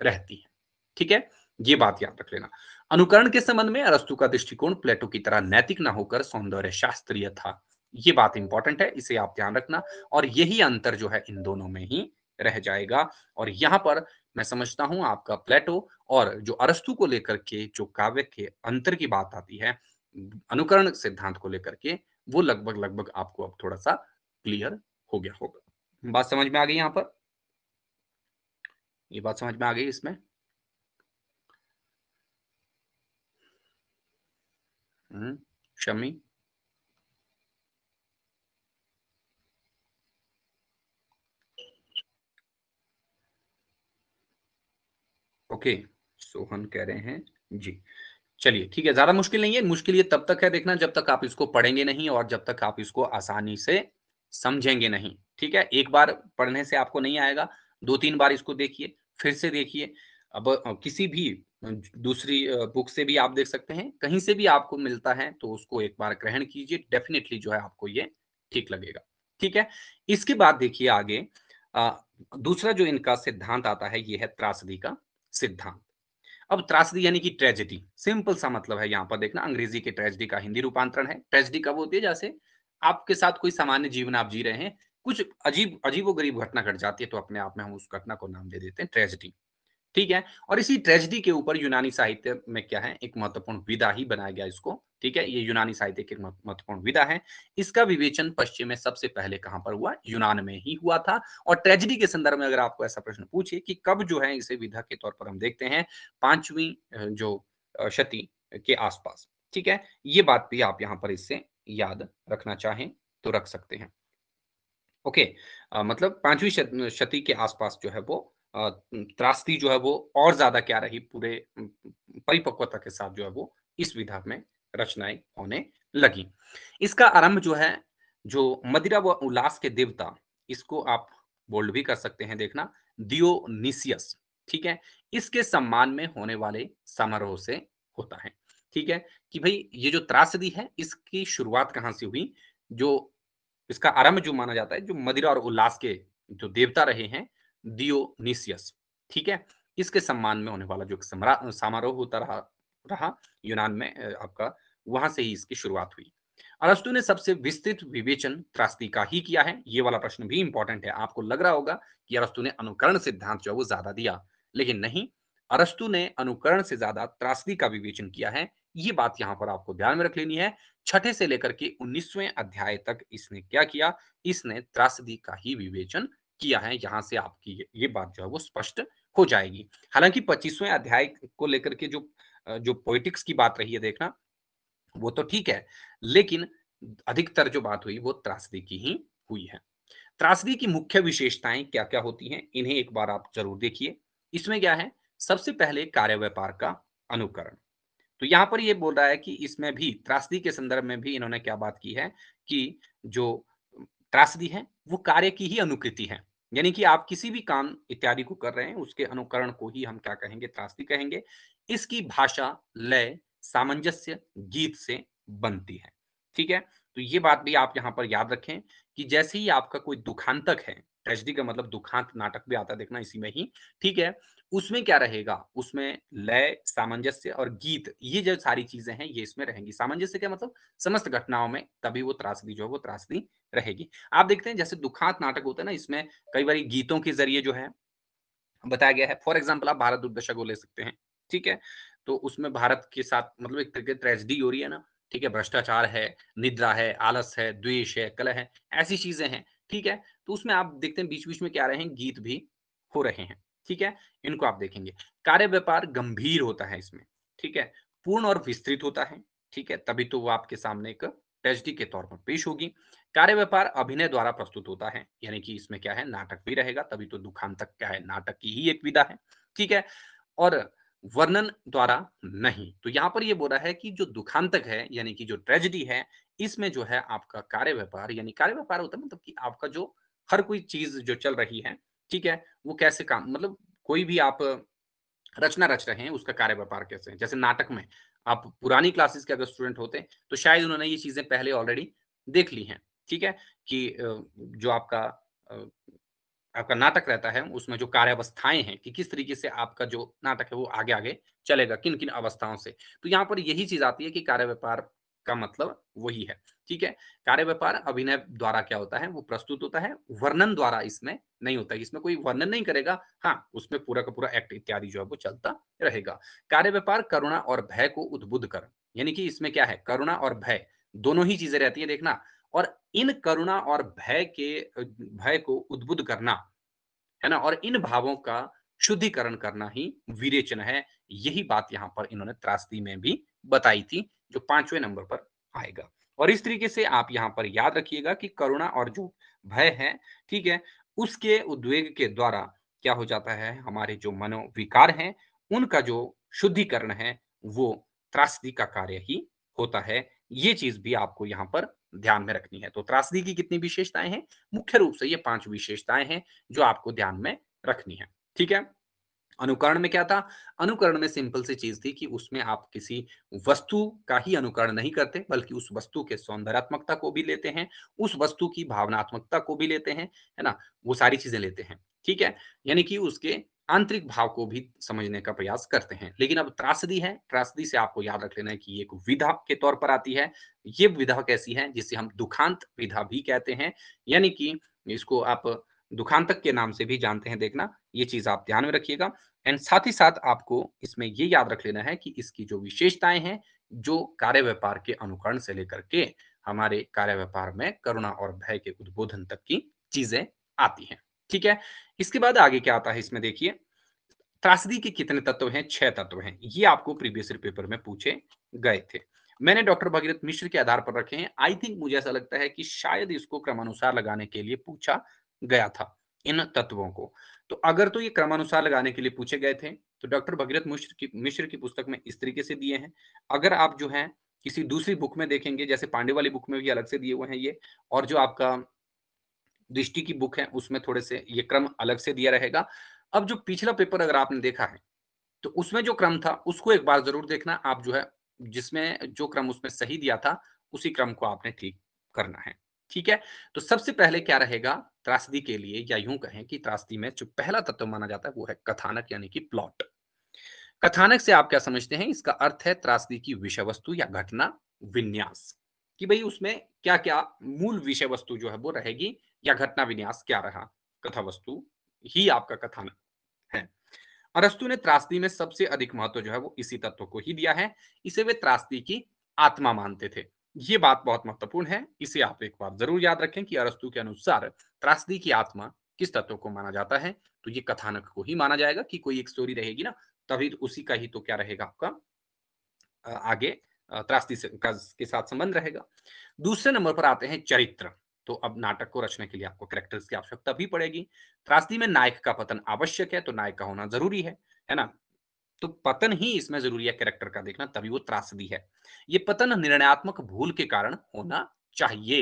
रहती हैं ठीक है ये बात याद रख लेना अनुकरण के संबंध में अरस्तु का दृष्टिकोण प्लेटो की तरह नैतिक ना होकर सौंदर्य शास्त्रीय था ये बात इंपॉर्टेंट है इसे आप ध्यान रखना और यही अंतर जो है इन दोनों में ही रह जाएगा और यहाँ पर मैं समझता हूं आपका प्लेटो और जो अरस्तु को लेकर के जो काव्य के अंतर की बात आती है अनुकरण सिद्धांत को लेकर के वो लगभग लगभग आपको अब थोड़ा सा क्लियर हो गया होगा बात समझ में आ गई यहाँ पर ये बात समझ में आ गई इसमें हम्म, शमी ओके सोहन कह रहे हैं जी चलिए ठीक है ज्यादा मुश्किल नहीं है मुश्किल ये तब तक है देखना जब तक आप इसको पढ़ेंगे नहीं और जब तक आप इसको आसानी से समझेंगे नहीं ठीक है एक बार पढ़ने से आपको नहीं आएगा दो तीन बार इसको देखिए फिर से देखिए अब किसी भी दूसरी बुक से भी आप देख सकते हैं कहीं से भी आपको मिलता है तो उसको एक बार ग्रहण कीजिए डेफिनेटली जो है आपको ये ठीक लगेगा ठीक है इसके बाद देखिए आगे आ, दूसरा जो इनका सिद्धांत आता है ये है त्रासदी का सिद्धांत अब त्रासदी यानी कि ट्रेजेडी सिंपल सा मतलब है यहाँ पर देखना अंग्रेजी के ट्रेजेडी का हिंदी रूपांतरण है ट्रेजेडी कब होती है जैसे आपके साथ कोई सामान्य जीवन आप जी रहे हैं कुछ अजीब अजीबो गरीब घटना घट जाती है तो अपने आप में हम उस घटना को नाम दे देते हैं ट्रेजेडी ठीक है और इसी ट्रेजिडी के ऊपर यूनानी साहित्य में क्या है एक महत्वपूर्ण विधा ही बनाया गया इसको ठीक है ये यूनानी साहित्य की महत्वपूर्ण विधा है इसका विवेचन पश्चिम में सबसे पहले कहां पर हुआ यूनान में ही हुआ था और ट्रेजिडी के संदर्भ में अगर आपको ऐसा प्रश्न पूछे कि कब जो है इसे विधा के तौर पर हम देखते हैं पांचवी जो क्षति के आसपास ठीक है ये बात भी आप यहाँ पर इससे याद रखना चाहें तो रख सकते हैं ओके आ, मतलब पांचवी क्षति के आसपास जो है वो त्रासदी जो है वो और ज्यादा क्या रही पूरे परिपक्वता के साथ जो है वो इस विधा में रचनाएं होने लगी इसका आरंभ जो है जो मदिरा व उल्लास के देवता इसको आप बोल्ड भी कर सकते हैं देखना दियोनिसियस ठीक है इसके सम्मान में होने वाले समारोह से होता है ठीक है कि भाई ये जो त्रासदी है इसकी शुरुआत कहाँ से हुई जो इसका आरंभ जो माना जाता है जो मदिरा और उल्लास के जो देवता रहे हैं दियोनिसियस ठीक है इसके सम्मान में होने वाला जो समारोह होता रहा रहा यूनान में आपका वहां से ही इसकी शुरुआत हुई अरस्तु ने सबसे विस्तृत विवेचन त्रास्ती का ही किया है ये वाला प्रश्न भी इंपॉर्टेंट है आपको लग रहा होगा कि अरस्तु ने अनुकरण सिद्धांत जो है वो ज्यादा दिया लेकिन नहीं अरस्तु ने अनुकरण से ज्यादा त्रास्ती का विवेचन किया है ये बात यहाँ पर आपको ध्यान में रख लेनी है छठे से लेकर के उन्नीसवें अध्याय तक इसने क्या किया इसने त्रासदी का ही विवेचन किया है यहाँ से आपकी ये बात जो है वो स्पष्ट हो जाएगी हालांकि पच्चीसवें अध्याय को लेकर के जो जो पॉलिटिक्स की बात रही है देखना वो तो ठीक है लेकिन अधिकतर जो बात हुई वो त्रासदी की ही हुई है त्रासदी की मुख्य विशेषताएं क्या क्या होती हैं इन्हें एक बार आप जरूर देखिए इसमें क्या है सबसे पहले कार्य व्यापार का अनुकरण तो यहाँ पर ये बोल रहा है कि इसमें भी त्रासदी के संदर्भ में भी इन्होंने क्या बात की है कि जो त्रासदी है वो कार्य की ही अनुकृति है यानी कि आप किसी भी काम इत्यादि को कर रहे हैं उसके अनुकरण को ही हम क्या कहेंगे त्रास्ती कहेंगे इसकी भाषा लय सामंजस्य गीत से बनती है ठीक है तो ये बात भी आप यहाँ पर याद रखें कि जैसे ही आपका कोई दुखांतक है ट्रेजिडी का मतलब दुखांत नाटक भी आता है देखना इसी में ही ठीक है उसमें क्या रहेगा उसमें लय सामंजस्य और गीत ये जो सारी चीजें हैं ये इसमें रहेंगी सामंजस्य क्या मतलब समस्त घटनाओं में तभी वो त्रासदी जो है वो त्रासदी रहेगी आप देखते हैं जैसे दुखांत नाटक होता है ना इसमें कई बार गीतों के जरिए जो है बताया गया है फॉर एग्जाम्पल आप भारत दुर्दशा को ले सकते हैं ठीक है तो उसमें भारत के साथ मतलब एक तरीके की हो रही है ना ठीक है भ्रष्टाचार है निद्रा है आलस है द्वेष है कलह है ऐसी चीजें हैं ठीक है तो उसमें आप देखते हैं बीच बीच में क्या रहे हैं गीत भी हो रहे हैं ठीक है इनको आप देखेंगे कार्य व्यापार गंभीर होता है इसमें ठीक है पूर्ण और विस्तृत होता है ठीक है तभी तो वो आपके सामने एक ट्रेजिडी के तौर पर पेश होगी कार्य व्यापार अभिनय द्वारा प्रस्तुत होता है यानी कि इसमें क्या है नाटक भी रहेगा तभी तो दुखान तक क्या है नाटक की ही एक विधा है ठीक है और वर्णन द्वारा नहीं तो यहाँ पर ये बोला है कि जो दुखांतक है यानी कि जो ट्रेजिडी है इसमें जो है आपका कार्य व्यापार यानी कार्य व्यापार होता है मतलब कि आपका जो हर कोई चीज जो चल रही है ठीक है वो कैसे काम मतलब कोई भी आप रचना रच रहे हैं उसका कार्य व्यापार कैसे है जैसे नाटक में आप पुरानी क्लासेस के अगर स्टूडेंट होते तो शायद उन्होंने ये चीजें पहले ऑलरेडी देख ली हैं ठीक है कि जो आपका आपका नाटक रहता है उसमें जो अवस्थाएं हैं कि किस तरीके से आपका जो नाटक है वो आगे आगे चलेगा किन किन अवस्थाओं से तो यहाँ पर यही चीज आती है कि कार्य व्यापार का मतलब वही है ठीक है कार्य व्यापार अभिनय द्वारा क्या होता है वो प्रस्तुत होता है वर्णन द्वारा इसमें नहीं होता है इसमें कोई वर्णन नहीं करेगा हाँ उसमें पूरा का पूरा एक्ट इत्यादि जो है वो चलता रहेगा कार्य व्यापार करुणा और भय को उद्बुद्ध कर यानी कि इसमें क्या है करुणा और भय दोनों ही चीजें रहती है देखना और इन करुणा और भय के भय को उद्बुद्ध करना है ना और इन भावों का शुद्धिकरण करना ही विरेचन है यही बात यहाँ पर इन्होंने त्रासदी में भी बताई थी जो पांचवें नंबर पर आएगा और इस तरीके से आप यहाँ पर याद रखिएगा कि करुणा और जो भय है ठीक है उसके उद्वेग के द्वारा क्या हो जाता है हमारे जो मनोविकार हैं उनका जो शुद्धिकरण है वो त्रासदी का कार्य ही होता है ये चीज भी आपको यहाँ पर ध्यान में रखनी है तो त्रासदी की कितनी विशेषताएं हैं मुख्य रूप से ये पांच विशेषताएं हैं जो आपको ध्यान में रखनी है ठीक है अनुकरण में क्या था अनुकरण में सिंपल सी चीज थी कि उसमें आप किसी वस्तु का ही अनुकरण नहीं करते बल्कि उस वस्तु के सौंदर्यात्मकता को भी लेते हैं उस वस्तु की भावनात्मकता को भी लेते हैं है ना वो सारी चीजें लेते हैं ठीक है यानी कि उसके आंतरिक भाव को भी समझने का प्रयास करते हैं लेकिन अब त्रासदी है त्रासदी से आपको याद रख लेना है कि एक विधा के तौर पर आती है ये विधा कैसी है जिसे हम दुखांत विधा भी कहते हैं यानी कि इसको आप दुखांतक के नाम से भी जानते हैं देखना ये चीज आप ध्यान में रखिएगा एंड साथ ही साथ आपको इसमें ये याद रख लेना है कि इसकी जो विशेषताएं हैं जो कार्य व्यापार के अनुकरण से लेकर के हमारे कार्य व्यापार में करुणा और भय के उद्बोधन तक की चीजें आती हैं ठीक है इसके बाद आगे क्या आता है इसमें देखिए त्रासदी के कितने तत्व हैं छह तत्व हैं ये आपको प्रीवियस पेपर में पूछे गए थे मैंने डॉक्टर भगीरथ मिश्र के आधार पर रखे हैं आई थिंक मुझे ऐसा लगता है कि शायद इसको क्रमानुसार लगाने के लिए पूछा गया था इन तत्वों को तो अगर तो ये क्रमानुसार लगाने के लिए पूछे गए थे तो डॉक्टर भगीरथ मिश्र की मिश्र की पुस्तक में इस तरीके से दिए हैं अगर आप जो है किसी दूसरी बुक में देखेंगे जैसे पांडे वाली बुक में भी अलग से दिए हुए हैं ये और जो आपका दृष्टि की बुक है उसमें थोड़े से ये क्रम अलग से दिया रहेगा अब जो पिछला पेपर अगर आपने देखा है तो उसमें जो क्रम था उसको एक बार जरूर देखना आप जो है जिसमें जो क्रम उसमें सही दिया था उसी क्रम को आपने ठीक करना है ठीक है तो सबसे पहले क्या रहेगा त्रासदी के लिए या यूं कहें कि त्रासदी में जो पहला तत्व माना जाता है वो है कथानक यानी कि प्लॉट कथानक से आप क्या समझते हैं इसका अर्थ है त्रासदी की विषय वस्तु या घटना विन्यास कि भाई उसमें क्या क्या मूल विषय वस्तु जो है वो रहेगी या घटना विन्यास क्या रहा कथा वस्तु ही आपका कथानक है अरस्तु ने त्रासदी में सबसे अधिक महत्व जो है वो इसी तत्व को ही दिया है इसे वे त्रासदी की आत्मा मानते थे ये बात बहुत महत्वपूर्ण है इसे आप एक बार जरूर याद रखें कि अरस्तु के अनुसार त्रासदी की आत्मा किस तत्व को माना जाता है तो ये कथानक को ही माना जाएगा कि कोई एक स्टोरी रहेगी ना तभी तो उसी का ही तो क्या रहेगा आपका आगे त्रासदी के साथ संबंध रहेगा दूसरे नंबर पर आते हैं चरित्र तो अब नाटक को रचने के लिए आपको कैरेक्टर्स की आवश्यकता भी पड़ेगी त्रासदी में नायक का पतन आवश्यक है तो नायक का होना जरूरी है है ना तो पतन ही इसमें जरूरी है कैरेक्टर का देखना तभी वो त्रासदी है ये पतन निर्णयात्मक भूल के कारण होना चाहिए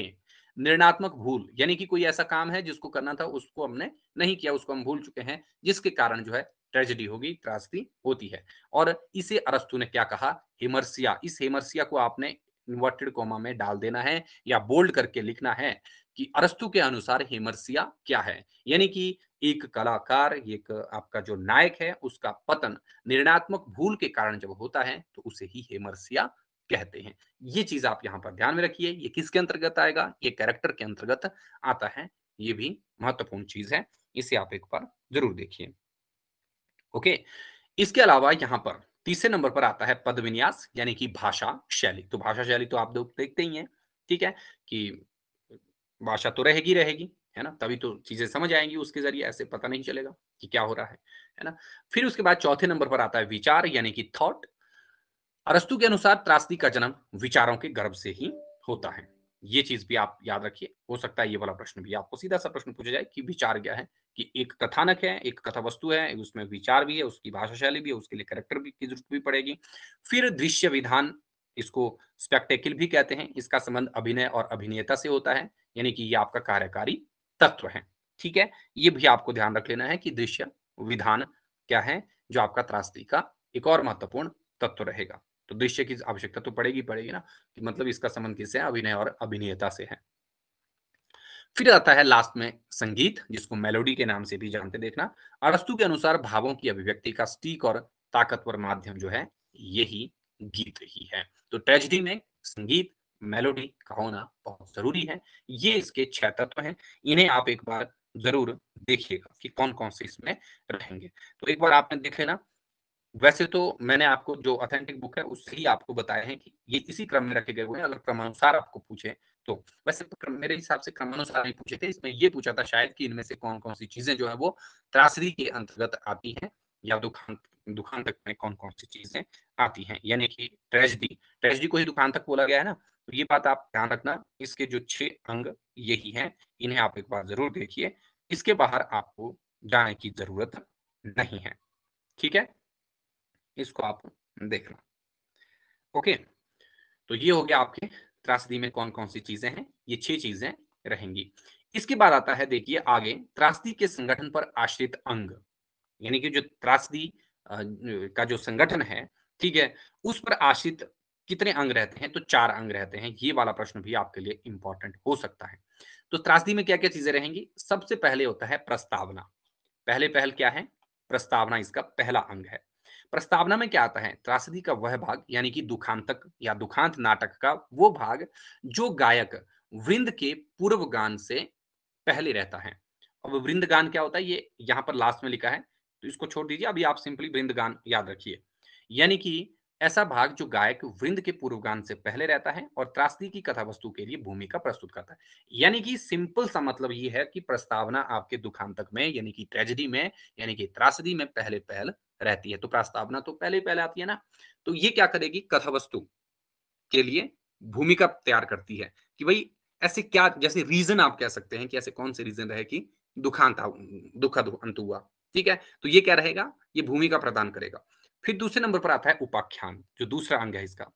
निर्णात्मक भूल यानी कि कोई ऐसा काम है जिसको करना था उसको हमने नहीं किया उसको हम भूल चुके हैं जिसके कारण जो है ट्रेजिडी होगी त्रासदी होती है और इसे अरस्तु ने क्या कहा हेमरसिया इस हेमरसिया को आपने इन्वर्टेड कोमा में डाल देना है या बोल्ड करके लिखना है कि अरस्तु के अनुसार हेमरसिया क्या है यानी कि एक कलाकार एक आपका जो नायक है उसका पतन निर्णात्मक भूल के कारण जब होता है तो उसे ही हेमरसिया कहते हैं ये चीज आप यहाँ पर ध्यान में रखिए ये किसके अंतर्गत आएगा ये कैरेक्टर के अंतर्गत आता है ये भी महत्वपूर्ण चीज है इसे आप एक बार जरूर देखिए ओके इसके अलावा यहाँ पर तीसरे नंबर पर आता है पद विन्यास यानी कि भाषा शैली तो भाषा शैली तो आप देखते ही है ठीक है कि भाषा तो रहेगी रहेगी है ना तभी तो चीजें समझ आएंगी उसके जरिए ऐसे पता नहीं चलेगा कि क्या हो रहा है है ना फिर उसके बाद चौथे नंबर पर आता है विचार यानी कि थॉट अरस्तु के अनुसार त्रासदी का जन्म विचारों के गर्भ से ही होता है ये चीज भी आप याद रखिए हो सकता है ये वाला प्रश्न भी आपको सीधा सा प्रश्न पूछा जाए कि विचार क्या है कि एक कथानक है एक कथा वस्तु है उसमें विचार भी है उसकी भाषा शैली भी है उसके लिए करेक्टर भी की जरूरत भी पड़ेगी फिर दृश्य विधान इसको स्पेक्टेकिल भी कहते हैं इसका संबंध अभिनय और अभिनेता से होता है यानी कि ये आपका कार्यकारी तत्व है ठीक है ये भी आपको ध्यान रख लेना है कि दृश्य विधान क्या है जो आपका त्रासदी का एक और महत्वपूर्ण तत्व रहेगा तो दृश्य की आवश्यकता तो पड़ेगी पड़ेगी ना कि मतलब इसका संबंध किससे है अभिनय और अभिनेता से है फिर आता है लास्ट में संगीत जिसको मेलोडी के नाम से भी जानते देखना अरस्तु के अनुसार भावों की अभिव्यक्ति का स्टीक और ताकतवर माध्यम जो है यही गीत ही है तो ट्रेजिडी में संगीत मेलोडी का होना बहुत जरूरी है ये इसके छह तत्व हैं इन्हें आप एक बार जरूर देखिएगा कि कौन कौन से इसमें रहेंगे तो एक बार आपने देखे ना वैसे तो मैंने आपको जो ऑथेंटिक बुक है उससे ही आपको बताया है कि ये इसी क्रम में रखे गए हुए हैं अगर क्रमानुसार आपको पूछे तो वैसे तो मेरे हिसाब से क्रमानुसार नहीं पूछे थे इसमें ये पूछा था शायद कि इनमें से कौन कौन सी चीजें जो है वो त्रासदी के अंतर्गत आती हैं या दुखान दुखान तक में कौन कौन सी चीजें आती हैं यानी कि ट्रेजिडी ट्रेजिडी को ही दुखान तक बोला गया है ना तो ये बात आप ध्यान रखना इसके जो छह अंग यही हैं इन्हें आप एक बार जरूर देखिए इसके बाहर आपको जाने की जरूरत नहीं है ठीक है इसको आप देखना ओके तो ये हो गया आपके त्रासदी में कौन कौन सी चीजें हैं ये छह चीजें रहेंगी इसके बाद आता है देखिए आगे त्रासदी के संगठन पर आश्रित अंग यानी कि जो त्रासदी का जो संगठन है ठीक है उस पर आश्रित कितने अंग रहते हैं तो चार अंग रहते हैं ये वाला प्रश्न भी आपके लिए इंपॉर्टेंट हो सकता है तो त्रासदी में क्या क्या चीजें रहेंगी सबसे पहले होता है प्रस्तावना पहले पहल क्या है प्रस्तावना इसका पहला अंग है प्रस्तावना में क्या आता है त्रासदी का वह भाग यानी कि दुखांतक या दुखांत नाटक का वो भाग जो गायक वृंद के पूर्व गान से पहले रहता है अब वृंद गान क्या होता है ये यहाँ पर लास्ट में लिखा है तो इसको छोड़ दीजिए अभी आप सिंपली वृंद गान याद रखिए यानी कि ऐसा भाग जो गायक वृंद के पूर्व गान से पहले रहता है और त्रासदी की कथा वस्तु के लिए भूमिका प्रस्तुत करता है यानी कि सिंपल सा मतलब ये है कि प्रस्तावना आपके दुखांतक में यानी कि ट्रेजिडी में यानी कि त्रासदी में पहले पहल रहती है तो प्रस्तावना तो पहले ही पहले आती है ना तो ये क्या करेगी कथा वस्तु के लिए भूमिका तैयार करती है कि भाई ऐसे क्या जैसे रीजन आप कह सकते हैं कि ऐसे कौन से रीजन रहे कि दुखांत दुखद अंत हुआ ठीक है तो ये क्या रहेगा ये भूमिका प्रदान करेगा फिर दूसरे नंबर पर आता है उपाख्यान जो दूसरा अंग है इसका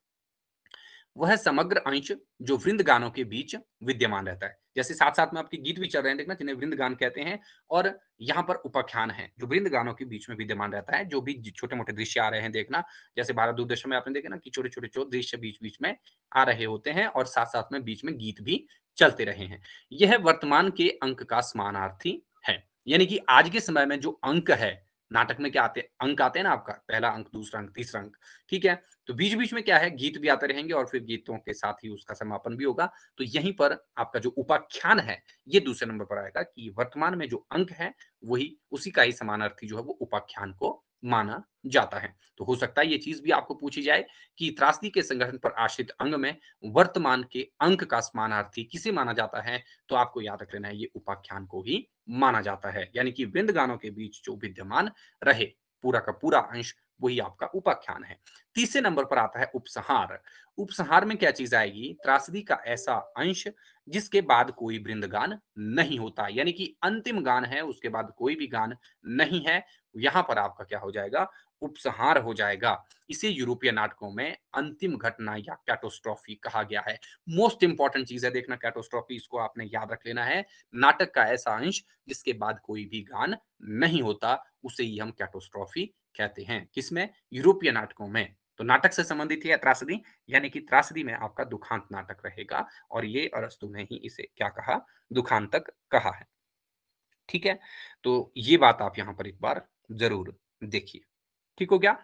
वह समग्र अंश जो वृंद गानों के बीच विद्यमान रहता है जैसे साथ साथ में आपके गीत भी चल रहे हैं देखना जिन्हें वृंद गान कहते हैं और यहाँ पर उपाख्यान है जो वृंद गानों के बीच में विद्यमान रहता है जो भी छोटे मोटे दृश्य आ रहे हैं देखना जैसे भारत दूरदर्शन में आपने देखा ना कि छोटे छोटे छोटे दृश्य बीच बीच में आ रहे होते हैं और साथ साथ में बीच में गीत भी चलते रहे हैं यह वर्तमान के अंक का समानार्थी है यानी कि आज के समय में जो अंक है नाटक में क्या आते अंक आते हैं ना आपका पहला अंक दूसरा अंक तीसरा अंक ठीक है तो बीच बीच में क्या है गीत भी आते रहेंगे और फिर गीतों के साथ ही उसका समापन भी होगा तो यहीं पर आपका जो उपाख्यान है ये दूसरे नंबर पर आएगा कि वर्तमान में जो अंक है वही उसी का ही समानार्थी जो है वो उपाख्यान को माना जाता है तो हो सकता है ये चीज भी आपको पूछी जाए कि त्रासदी के संगठन पर आश्रित अंग में वर्तमान के अंक का समानार्थी किसे माना जाता है तो आपको याद रख लेना है ये उपाख्यान को ही माना जाता है यानी कि वृंद गानों के बीच जो विद्यमान रहे पूरा का पूरा अंश वही आपका उपाख्यान है तीसरे नंबर पर आता है उपसंहार उपसंहार में क्या चीज आएगी त्रासदी का ऐसा अंश जिसके बाद कोई वृंद गान नहीं होता यानी कि अंतिम गान है उसके बाद कोई भी गान नहीं है यहां पर आपका क्या हो जाएगा उपसहार हो जाएगा इसे यूरोपीय नाटकों में अंतिम घटना या कैटोस्ट्रॉफी कहा गया है मोस्ट इंपॉर्टेंट चीज है देखना कैटोस्ट्रॉफी इसको आपने याद रख लेना है नाटक का ऐसा अंश जिसके बाद कोई भी गान नहीं होता उसे ही हम कैटोस्ट्रॉफी कहते हैं किसमें यूरोपीय नाटकों में तो नाटक से संबंधित है त्रासदी यानी कि त्रासदी में आपका दुखांत नाटक रहेगा और ये अरस्तु ने ही इसे क्या कहा दुखांतक कहा है ठीक है तो ये बात आप यहाँ पर एक बार जरूर देखिए ठीक हो गया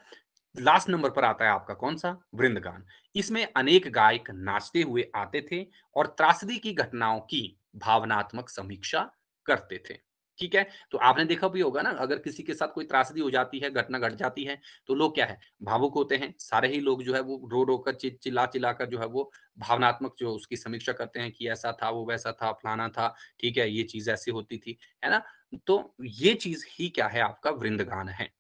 लास्ट नंबर पर आता है आपका कौन सा वृंदगान इसमें अनेक गायक नाचते हुए आते थे और त्रासदी की घटनाओं की भावनात्मक समीक्षा करते थे ठीक है तो आपने देखा भी होगा ना अगर किसी के साथ कोई त्रासदी हो जाती है घटना घट गट जाती है तो लोग क्या है भावुक होते हैं सारे ही लोग जो है वो रो रो कर चिल्ला चिल्ला कर जो है वो भावनात्मक जो उसकी समीक्षा करते हैं कि ऐसा था वो वैसा था फलाना था ठीक है ये चीज ऐसी होती थी है ना तो ये चीज ही क्या है आपका वृंदगान है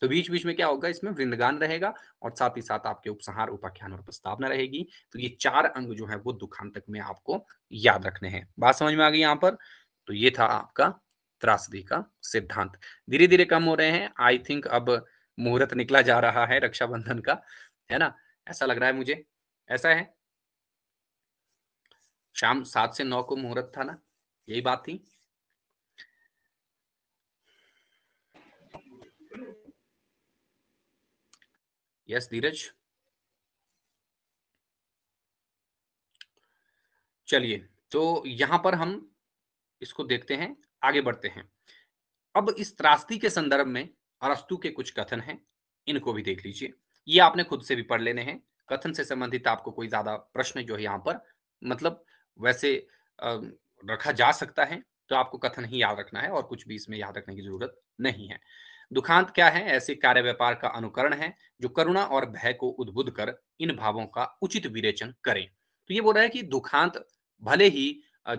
तो बीच बीच में क्या होगा इसमें वृंदगान रहेगा और साथ ही साथ आपके उपसंहार उपाख्यान और प्रस्तावना रहेगी तो ये चार अंग जो है वो दुखांतक में आपको याद रखने हैं बात समझ में आ गई यहाँ पर तो ये था आपका त्रासदी का सिद्धांत धीरे धीरे कम हो रहे हैं आई थिंक अब मुहूर्त निकला जा रहा है रक्षाबंधन का है ना ऐसा लग रहा है मुझे ऐसा है शाम सात से नौ को मुहूर्त था ना यही बात थी यस धीरज चलिए तो यहां पर हम इसको देखते हैं आगे बढ़ते हैं अब इस त्रास्ती के संदर्भ में अरस्तु के कुछ कथन हैं इनको भी देख लीजिए ये आपने खुद से भी पढ़ लेने हैं कथन से संबंधित आपको कोई ज्यादा प्रश्न जो है यहाँ पर मतलब वैसे रखा जा सकता है तो आपको कथन ही याद रखना है और कुछ भी इसमें याद रखने की जरूरत नहीं है दुखांत क्या है ऐसे कार्य व्यापार का अनुकरण है जो करुणा और भय को उद्बुद्ध कर इन भावों का उचित विरेचन करें तो ये बोल रहा है कि दुखांत भले ही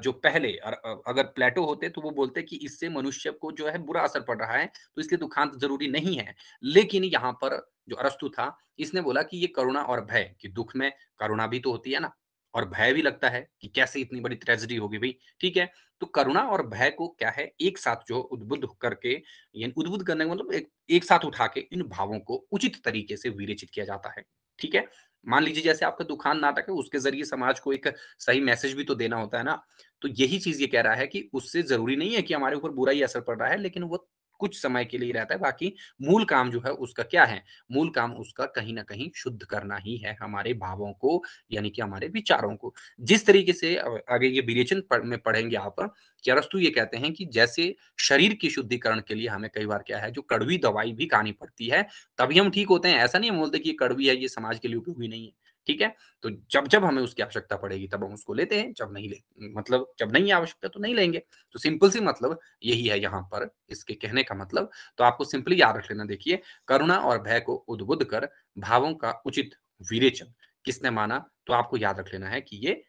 जो पहले अगर प्लेटो होते तो वो बोलते कि इससे मनुष्य को जो है बुरा असर पड़ रहा है तो इसलिए दुखांत तो जरूरी नहीं है लेकिन यहाँ पर जो अरस्तु था इसने बोला कि ये करुणा और भय कि दुख में करुणा भी तो होती है ना और भय भी लगता है कि कैसे इतनी बड़ी ट्रेजिडी होगी भाई ठीक है तो करुणा और भय को क्या है एक साथ जो उद्बुद्ध करके यानी उद्बुद्ध करने का मतलब एक, एक साथ उठा के इन भावों को उचित तरीके से विरेचित किया जाता है ठीक है मान लीजिए जैसे आपका दुकान नाटक है उसके जरिए समाज को एक सही मैसेज भी तो देना होता है ना तो यही चीज ये कह रहा है कि उससे जरूरी नहीं है कि हमारे ऊपर बुरा ही असर पड़ रहा है लेकिन वो कुछ समय के लिए रहता है बाकी मूल काम जो है उसका क्या है मूल काम उसका कहीं ना कहीं शुद्ध करना ही है हमारे भावों को यानी कि हमारे विचारों को जिस तरीके से आगे ये विरेचन में पढ़ेंगे आप चरस्तु ये कहते हैं कि जैसे शरीर की शुद्धिकरण के लिए हमें कई बार क्या है जो कड़वी दवाई भी खानी पड़ती है तभी हम ठीक होते हैं ऐसा नहीं बोलते कि ये कड़वी है ये समाज के लिए उपयोगी नहीं है ठीक है तो जब जब हमें उसकी आवश्यकता पड़ेगी तब हम उसको लेते हैं जब नहीं ले मतलब जब नहीं आवश्यकता तो नहीं लेंगे तो सिंपल सी मतलब यही है यहाँ पर इसके कहने का मतलब तो आपको सिंपली याद रख लेना देखिए करुणा और भय को उद्बुद्ध कर भावों का उचित विरेचन किसने माना तो आपको याद रख लेना है कि ये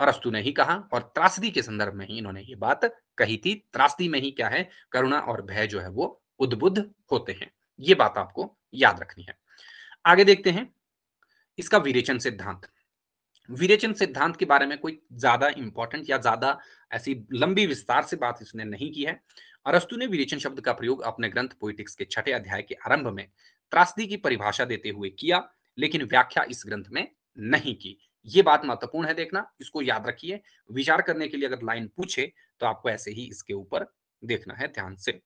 अरस्तु ने ही कहा और त्रासदी के संदर्भ में ही इन्होंने ये बात कही थी त्रासदी में ही क्या है करुणा और भय जो है वो उद्बुद्ध होते हैं ये बात आपको याद रखनी है आगे देखते हैं इसका विरेचन सिद्धांत विरेचन सिद्धांत के बारे में कोई ज्यादा इंपॉर्टेंट या ज्यादा ऐसी लंबी विस्तार से बात इसने नहीं की है अरस्तु ने विरेचन शब्द का प्रयोग अपने ग्रंथ पोइटिक्स के छठे अध्याय के आरंभ में त्रासदी की परिभाषा देते हुए किया लेकिन व्याख्या इस ग्रंथ में नहीं की ये बात महत्वपूर्ण है देखना इसको याद रखिए विचार करने के लिए अगर लाइन पूछे तो आपको ऐसे ही इसके ऊपर देखना है ध्यान से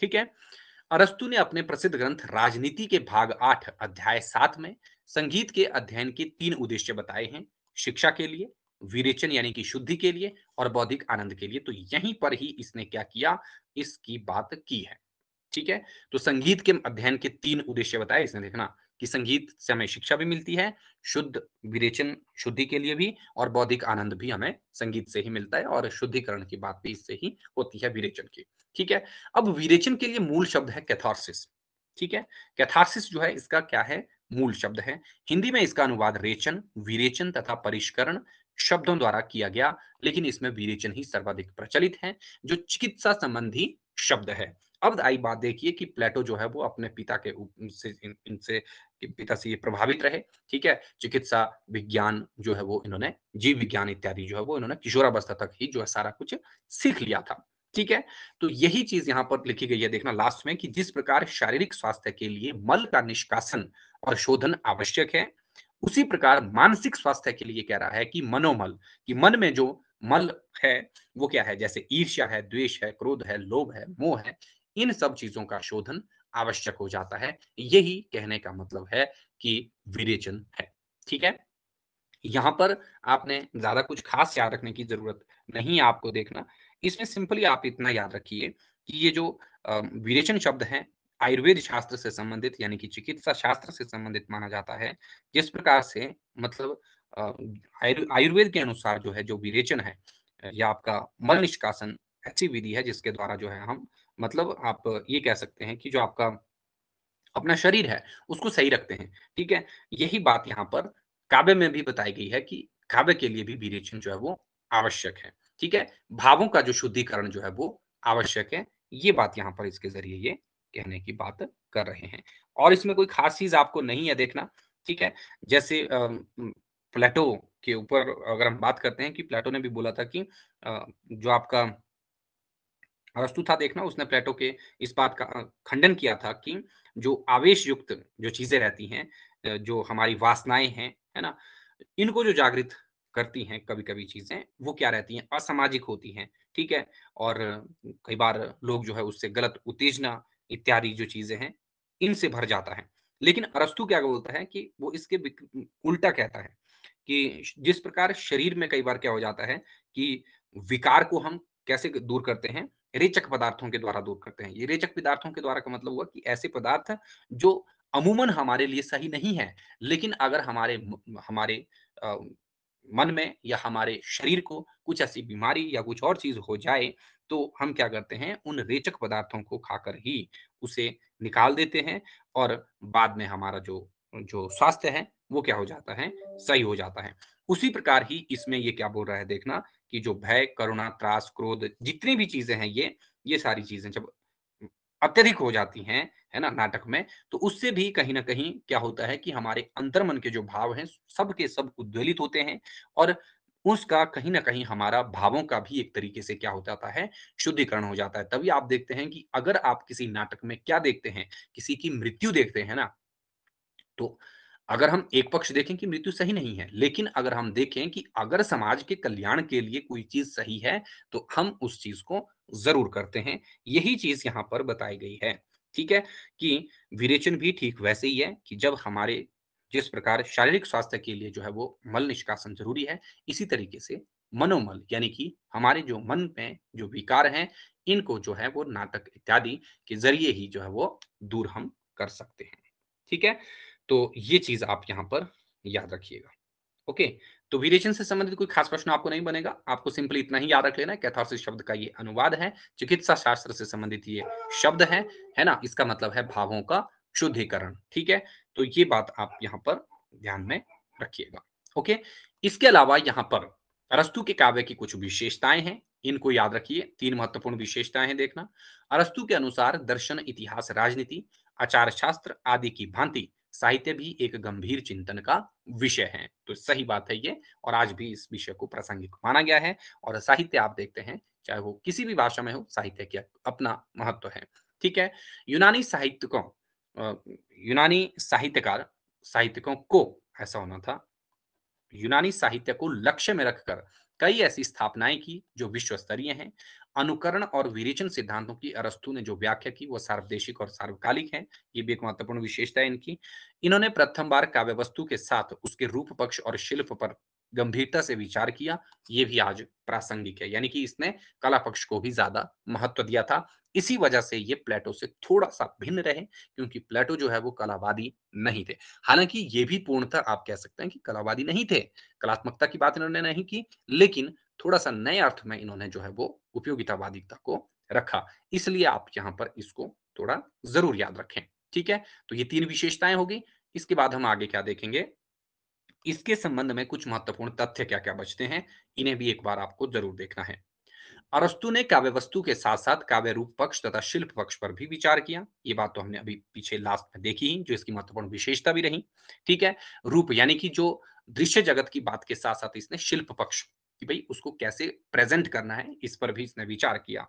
ठीक है अरस्तु ने अपने प्रसिद्ध ग्रंथ राजनीति के भाग आठ अध्याय सात में संगीत के अध्ययन के तीन उद्देश्य बताए हैं शिक्षा के लिए विरेचन यानी कि शुद्धि के लिए और बौद्धिक आनंद के लिए तो यहीं पर ही इसने क्या किया इसकी बात की है ठीक है तो संगीत के अध्ययन के तीन उद्देश्य बताए इसने देखना कि संगीत से हमें शिक्षा भी मिलती है शुद्ध विरेचन शुद्धि के लिए भी और बौद्धिक आनंद भी हमें संगीत से ही मिलता है और शुद्धिकरण की बात भी इससे ही होती है विरेचन की ठीक है अब विरेचन के लिए मूल शब्द है कैथारसिस ठीक है कैथारसिस जो है इसका क्या है मूल शब्द है हिंदी में इसका अनुवाद रेचन विरेचन तथा परिष्करण शब्दों द्वारा किया गया लेकिन इसमें विरेचन ही सर्वाधिक प्रचलित है जो चिकित्सा संबंधी शब्द है अब आई बात देखिए कि प्लेटो जो है वो अपने पिता के से इन, इनसे पिता से ये प्रभावित रहे ठीक है चिकित्सा विज्ञान जो है वो इन्होंने जीव विज्ञान इत्यादि जो है वो इन्होंने किशोरावस्था तक ही जो है सारा कुछ सीख लिया था ठीक है तो यही चीज यहाँ पर लिखी गई है देखना लास्ट में कि जिस प्रकार शारीरिक स्वास्थ्य के लिए मल का निष्कासन और शोधन आवश्यक है उसी प्रकार मानसिक स्वास्थ्य के लिए कह रहा है कि मनोमल कि मन में जो मल है वो क्या है जैसे ईर्ष्या है द्वेष है क्रोध है लोभ है मोह है इन सब चीजों का शोधन आवश्यक हो जाता है यही कहने का मतलब है कि विरेचन है ठीक है यहां पर आपने ज्यादा कुछ खास याद रखने की जरूरत नहीं आपको देखना इसमें सिंपली आप इतना याद रखिए कि ये जो विरेचन शब्द है आयुर्वेद शास्त्र से संबंधित यानी कि चिकित्सा शास्त्र से संबंधित माना जाता है जिस प्रकार से मतलब आयुर्वेद के अनुसार जो है जो विरेचन है या आपका मल निष्कासन ऐसी विधि है जिसके द्वारा जो है हम मतलब आप ये कह सकते हैं कि जो आपका अपना शरीर है उसको सही रखते हैं ठीक है यही बात यहाँ पर काव्य में भी बताई गई है कि काव्य के लिए भी विरेचन जो है वो आवश्यक है ठीक है भावों का जो शुद्धिकरण जो है वो आवश्यक है ये बात यहाँ पर इसके जरिए ये कहने की बात कर रहे हैं और इसमें कोई खास चीज आपको नहीं है देखना ठीक है जैसे प्लेटो के ऊपर अगर हम बात करते हैं कि प्लेटो ने भी बोला था कि जो आपका अरस्तु था देखना उसने प्लेटो के इस बात का खंडन किया था कि जो आवेश युक्त जो चीजें रहती हैं जो हमारी वासनाएं हैं है ना इनको जो जागृत करती हैं कभी कभी चीजें वो क्या रहती हैं असामाजिक होती हैं ठीक है और कई बार लोग जो है उससे गलत उत्तेजना इत्यादि जो चीजें हैं इनसे भर जाता है लेकिन अरस्तु क्या बोलता है कि वो इसके उल्टा कहता है कि जिस प्रकार शरीर में कई बार क्या हो जाता है कि विकार को हम कैसे दूर करते हैं रेचक पदार्थों के द्वारा दूर करते हैं ये रेचक पदार्थों के द्वारा का मतलब हुआ कि ऐसे पदार्थ जो अमूमन हमारे लिए सही नहीं है लेकिन अगर हमारे हमारे मन में या हमारे शरीर को कुछ ऐसी बीमारी या कुछ और चीज हो जाए तो हम क्या करते हैं उन रेचक पदार्थों को खाकर ही उसे निकाल देते हैं और बाद में हमारा जो जो स्वास्थ्य है वो क्या हो जाता है सही हो जाता है उसी प्रकार ही इसमें ये क्या बोल रहा है देखना कि जो भय करुणा त्रास क्रोध जितनी भी चीजें हैं ये ये सारी चीजें जब अत्यधिक हो जाती हैं है ना नाटक में तो उससे भी कहीं ना कहीं क्या होता है कि हमारे अंतर्मन के जो भाव हैं सब के सब उद्वेलित होते हैं और उसका कहीं ना कहीं हमारा भावों का भी एक तरीके से क्या हो जाता है शुद्धिकरण हो जाता है तभी आप देखते हैं कि अगर आप किसी नाटक में क्या देखते हैं किसी की मृत्यु देखते हैं ना तो अगर हम एक पक्ष देखें कि मृत्यु सही नहीं है लेकिन अगर हम देखें कि अगर समाज के कल्याण के लिए कोई चीज सही है तो हम उस चीज को जरूर करते हैं यही चीज यहाँ पर बताई गई है ठीक है कि विरेचन भी ठीक वैसे ही है कि जब हमारे जिस प्रकार शारीरिक स्वास्थ्य के लिए जो है वो मल निष्कासन जरूरी है इसी तरीके से मनोमल यानी कि हमारे जो मन में जो विकार हैं इनको जो है वो नाटक इत्यादि के जरिए ही जो है वो दूर हम कर सकते हैं ठीक है तो ये चीज आप यहाँ पर याद रखिएगा ओके तो वीरेशन से संबंधित कोई खास प्रश्न आपको नहीं बनेगा आपको सिंपली इतना ही याद रख लेना कैथारसिस शब्द का ये अनुवाद है चिकित्सा शास्त्र से संबंधित ये शब्द है है ना इसका मतलब है भावों का शुद्धिकरण ठीक है तो ये बात आप यहाँ पर ध्यान में रखिएगा ओके इसके अलावा यहाँ पर अरस्तु के काव्य की कुछ विशेषताएं हैं इनको याद रखिए तीन महत्वपूर्ण विशेषताएं हैं देखना अरस्तु के अनुसार दर्शन इतिहास राजनीति आचार शास्त्र आदि की भांति साहित्य भी एक गंभीर चिंतन का विषय है तो सही बात है ये और आज भी इस विषय को प्रासंगिक माना गया है और साहित्य आप देखते हैं चाहे वो किसी भी भाषा में हो साहित्य के अपना महत्व है ठीक है यूनानी साहित्यकों यूनानी साहित्यकार साहित्यकों को ऐसा होना था यूनानी साहित्य को लक्ष्य में रखकर कई ऐसी स्थापनाएं की जो विश्व स्तरीय हैं अनुकरण और विरेचन सिद्धांतों की अरस्तु ने जो व्याख्या की वह सार्वदेशिक और सार्वकालिक है ये भी एक महत्वपूर्ण विशेषता है इनकी इन्होंने प्रथम बार काव्य वस्तु के साथ उसके रूप पक्ष और शिल्प पर गंभीरता से विचार किया ये भी आज प्रासंगिक है यानी कि इसने कला पक्ष को भी ज्यादा महत्व दिया था इसी वजह से ये प्लेटो से थोड़ा सा भिन्न रहे क्योंकि प्लेटो जो है वो कलावादी नहीं थे हालांकि ये भी पूर्णतः आप कह सकते हैं कि कलावादी नहीं थे कलात्मकता की बात इन्होंने नहीं की लेकिन थोड़ा सा नए अर्थ में इन्होंने जो है वो उपयोगितावादिकता को रखा इसलिए आप यहाँ पर इसको थोड़ा जरूर याद रखें ठीक है तो ये तीन विशेषताएं होगी इसके बाद हम आगे क्या देखेंगे इसके संबंध में कुछ महत्वपूर्ण तथ्य क्या क्या बचते हैं इन्हें भी एक बार आपको जरूर देखना है अरस्तु ने काव्य वस्तु के साथ साथ काव्य रूप पक्ष तथा शिल्प पक्ष पर भी विचार किया ये बात तो हमने अभी पीछे लास्ट में देखी ही जो इसकी महत्वपूर्ण विशेषता भी रही ठीक है रूप यानी कि जो दृश्य जगत की बात के साथ साथ इसने शिल्प पक्ष कि भाई उसको कैसे प्रेजेंट करना है इस पर भी इसने विचार किया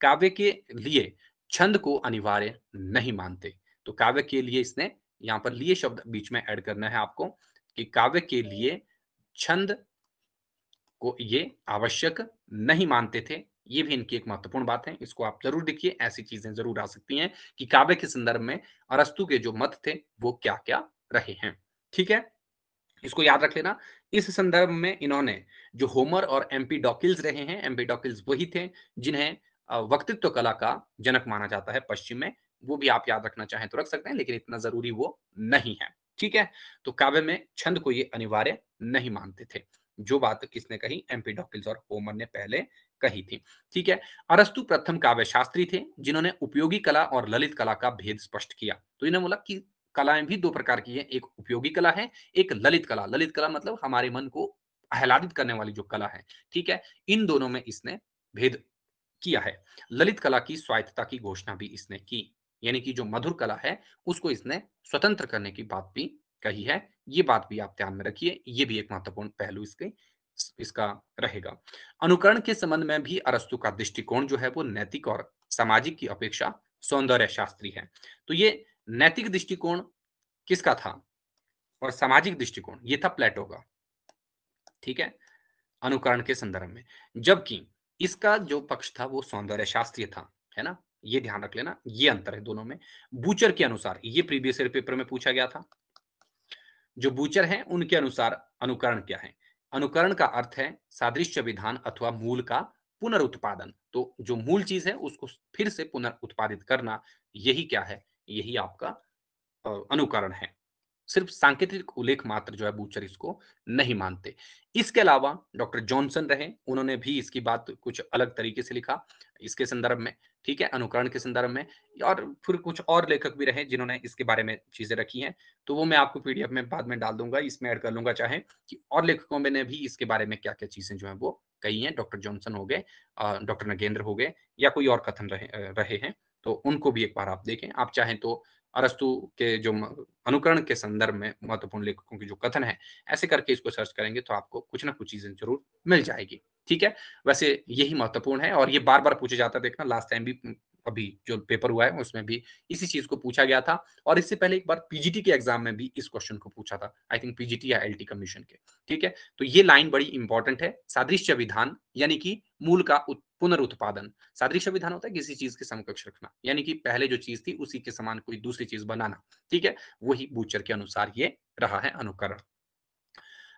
काव्य के लिए छंद को अनिवार्य नहीं मानते तो काव्य के लिए इसने यहाँ पर लिए शब्द बीच में ऐड करना है आपको कि काव्य के लिए छंद को ये आवश्यक नहीं मानते थे ये भी इनकी एक महत्वपूर्ण बात है इसको आप जरूर देखिए ऐसी चीजें जरूर आ सकती हैं कि काव्य के संदर्भ में अरस्तु के जो मत थे वो क्या क्या रहे हैं ठीक है इसको याद रख लेना इस संदर्भ में इन्होंने जो होमर और एमपी डॉकिल्स रहे हैं एमपी डॉकिल्स वही थे जिन्हें वक्तित्व कला का जनक माना जाता है पश्चिम में वो भी आप याद रखना चाहें तो रख सकते हैं लेकिन इतना जरूरी वो नहीं है ठीक है तो काव्य में छंद को ये अनिवार्य नहीं मानते थे जो बात किसने कही एमपी डॉकिल्स और होमर ने पहले कही थी ठीक है अरस्तु प्रथम काव्य शास्त्री थे जिन्होंने उपयोगी कला और ललित कला का भेद स्पष्ट किया तो इन्होंने बोला कि कलाएं भी दो प्रकार की हैं एक उपयोगी कला है एक ललित कला ललित कला मतलब हमारे मन को आह्लादित करने वाली जो कला है ठीक है इन दोनों में इसने भेद किया है ललित कला की स्वायत्तता की घोषणा भी इसने की यानी कि जो मधुर कला है उसको इसने स्वतंत्र करने की बात भी कही है ये बात भी आप ध्यान में रखिए ये भी एक महत्वपूर्ण पहलू इसके इसका रहेगा अनुकरण के संबंध में भी अरस्तु का दृष्टिकोण जो है वो नैतिक और सामाजिक की अपेक्षा सौंदर्य शास्त्री है तो ये नैतिक दृष्टिकोण किसका था और सामाजिक दृष्टिकोण ये था प्लेटो का ठीक है अनुकरण के संदर्भ में जबकि इसका जो पक्ष था वो सौंदर्य शास्त्रीय था है ना ये ध्यान रख लेना ये अंतर है दोनों में बूचर के अनुसार ये प्रीवियस ईयर पेपर में पूछा गया था जो बूचर हैं उनके अनुसार अनुकरण क्या है अनुकरण का अर्थ है सादृश्य विधान अथवा मूल का पुनरुत्पादन तो जो मूल चीज है उसको फिर से पुनर्उत्पादित करना यही क्या है यही आपका अनुकरण है सिर्फ सांकेतिक उल्लेख मात्र जो है बूचर इसको नहीं मानते इसके अलावा डॉक्टर जॉनसन रहे उन्होंने भी इसकी बात कुछ अलग तरीके से लिखा इसके संदर्भ में ठीक है अनुकरण के संदर्भ में और फिर कुछ और लेखक भी रहे जिन्होंने इसके बारे में चीजें रखी हैं तो वो मैं आपको पीडीएफ में बाद में डाल दूंगा इसमें ऐड कर लूंगा चाहे कि और लेखकों में ने भी इसके बारे में क्या क्या चीजें जो है वो कही हैं डॉक्टर जॉनसन हो गए डॉक्टर नगेंद्र हो गए या कोई और कथन रहे रहे हैं तो उनको भी एक बार आप देखें आप चाहें तो अरस्तु के जो अनुकरण के संदर्भ में महत्वपूर्ण लेखकों की जो कथन है ऐसे करके इसको सर्च करेंगे तो आपको कुछ ना कुछ चीजें जरूर मिल जाएगी ठीक है वैसे यही महत्वपूर्ण है और ये बार बार पूछा जाता है देखना लास्ट टाइम भी अभी जो पेपर हुआ है उसमें भी इसी चीज को पूछा गया था और इससे पहले एक बार पीजीटी के एग्जाम में भी इस क्वेश्चन को पूछा था आई थिंक पीजीटी या एलटी कमीशन के ठीक है तो ये लाइन बड़ी इंपॉर्टेंट है सादृश्य विधान यानी कि मूल का पुनरुत्पादन सादृश्य विधान होता है किसी चीज के समकक्ष रखना यानी कि पहले जो चीज थी उसी के समान कोई दूसरी चीज बनाना ठीक है वही बूचर के अनुसार ये रहा है अनुकरण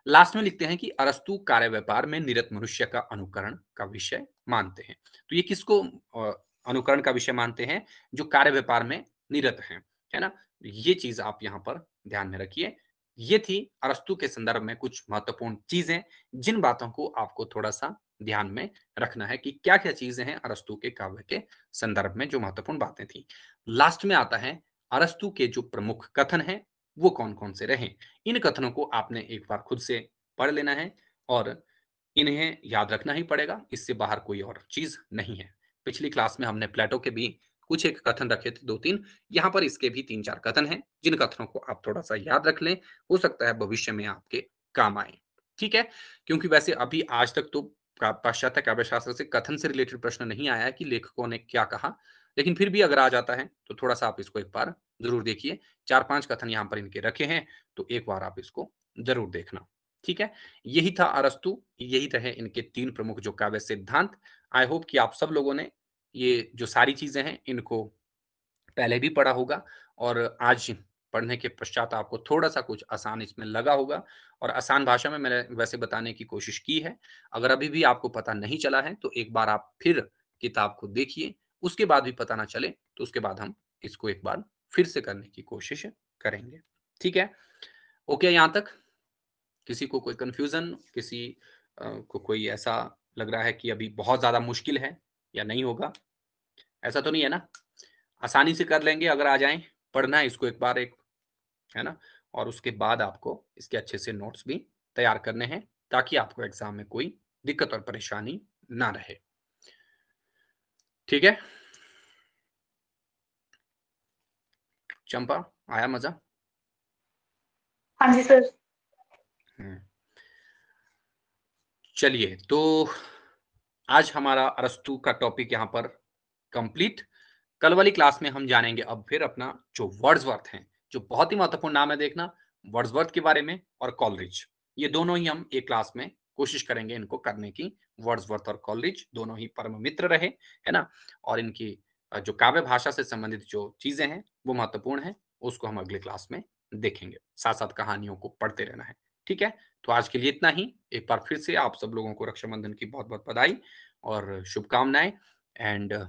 लास्ट में लिखते हैं कि अरस्तु कार्य व्यापार में निरत मनुष्य का अनुकरण का विषय मानते हैं तो ये किसको अनुकरण का विषय मानते हैं जो कार्य व्यापार में निरत हैं है ना ये चीज आप यहाँ पर ध्यान में रखिए ये थी अरस्तु के संदर्भ में कुछ महत्वपूर्ण चीजें जिन बातों को आपको थोड़ा सा ध्यान में रखना है कि क्या क्या चीजें हैं अरस्तु के काव्य के संदर्भ में जो महत्वपूर्ण बातें थी लास्ट में आता है अरस्तु के जो प्रमुख कथन है वो कौन कौन से रहे इन कथनों को आपने एक बार खुद से पढ़ लेना है और इन्हें याद रखना ही पड़ेगा इससे बाहर कोई और चीज नहीं है पिछली क्लास में हमने प्लेटो के भी कुछ एक कथन रखे थे दो तीन यहाँ पर इसके भी तीन चार कथन हैं जिन कथनों को आप थोड़ा सा याद रख लें हो सकता है भविष्य में आपके काम आए ठीक है क्योंकि वैसे अभी आज तक तो पाश्चात्य काव्यशास्त्र से कथन से रिलेटेड प्रश्न नहीं आया कि लेखकों ने क्या कहा लेकिन फिर भी अगर आ जाता है तो थोड़ा सा आप इसको एक बार जरूर देखिए चार पांच कथन यहाँ पर इनके रखे हैं तो एक बार आप इसको जरूर देखना ठीक है यही था अरस्तु यही रहे इनके तीन प्रमुख जो काव्य सिद्धांत आई होप कि आप सब लोगों ने ये जो सारी चीजें हैं इनको पहले भी पढ़ा होगा और आज पढ़ने के पश्चात आपको थोड़ा सा कुछ आसान इसमें लगा होगा और आसान भाषा में मैंने वैसे बताने की कोशिश की है अगर अभी भी आपको पता नहीं चला है तो एक बार आप फिर किताब को देखिए उसके बाद भी पता ना चले तो उसके बाद हम इसको एक बार फिर से करने की कोशिश करेंगे ठीक है ओके यहाँ तक किसी को कोई कंफ्यूजन किसी को कोई ऐसा लग रहा है कि अभी बहुत ज़्यादा मुश्किल है या नहीं होगा ऐसा तो नहीं है ना आसानी से कर लेंगे अगर आ जाए पढ़ना है इसको एक बार एक है ना और उसके बाद आपको इसके अच्छे से नोट्स भी तैयार करने हैं ताकि आपको एग्जाम में कोई दिक्कत और परेशानी ना रहे ठीक है चंपा आया मजा हाँ जी सर हम्म। चलिए तो आज हमारा अरस्तु का टॉपिक यहाँ पर कंप्लीट कल वाली क्लास में हम जानेंगे अब फिर अपना जो वर्ड्सवर्थ हैं जो बहुत ही महत्वपूर्ण नाम है देखना वर्ड्सवर्थ के बारे में और कॉलरिज ये दोनों ही हम एक क्लास में कोशिश करेंगे इनको करने की वर्ड्सवर्थ और कॉलरिज दोनों ही परम मित्र रहे है ना और इनकी जो काव्य भाषा से संबंधित जो चीजें हैं वो महत्वपूर्ण है उसको हम अगले क्लास में देखेंगे साथ साथ कहानियों को पढ़ते रहना है ठीक है तो आज के लिए इतना ही एक बार फिर से आप सब लोगों को रक्षाबंधन की बहुत बहुत बधाई और शुभकामनाएं एंड uh,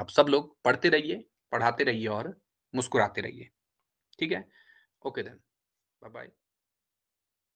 आप सब लोग पढ़ते रहिए पढ़ाते रहिए और मुस्कुराते रहिए ठीक है ओके देन बाय बाय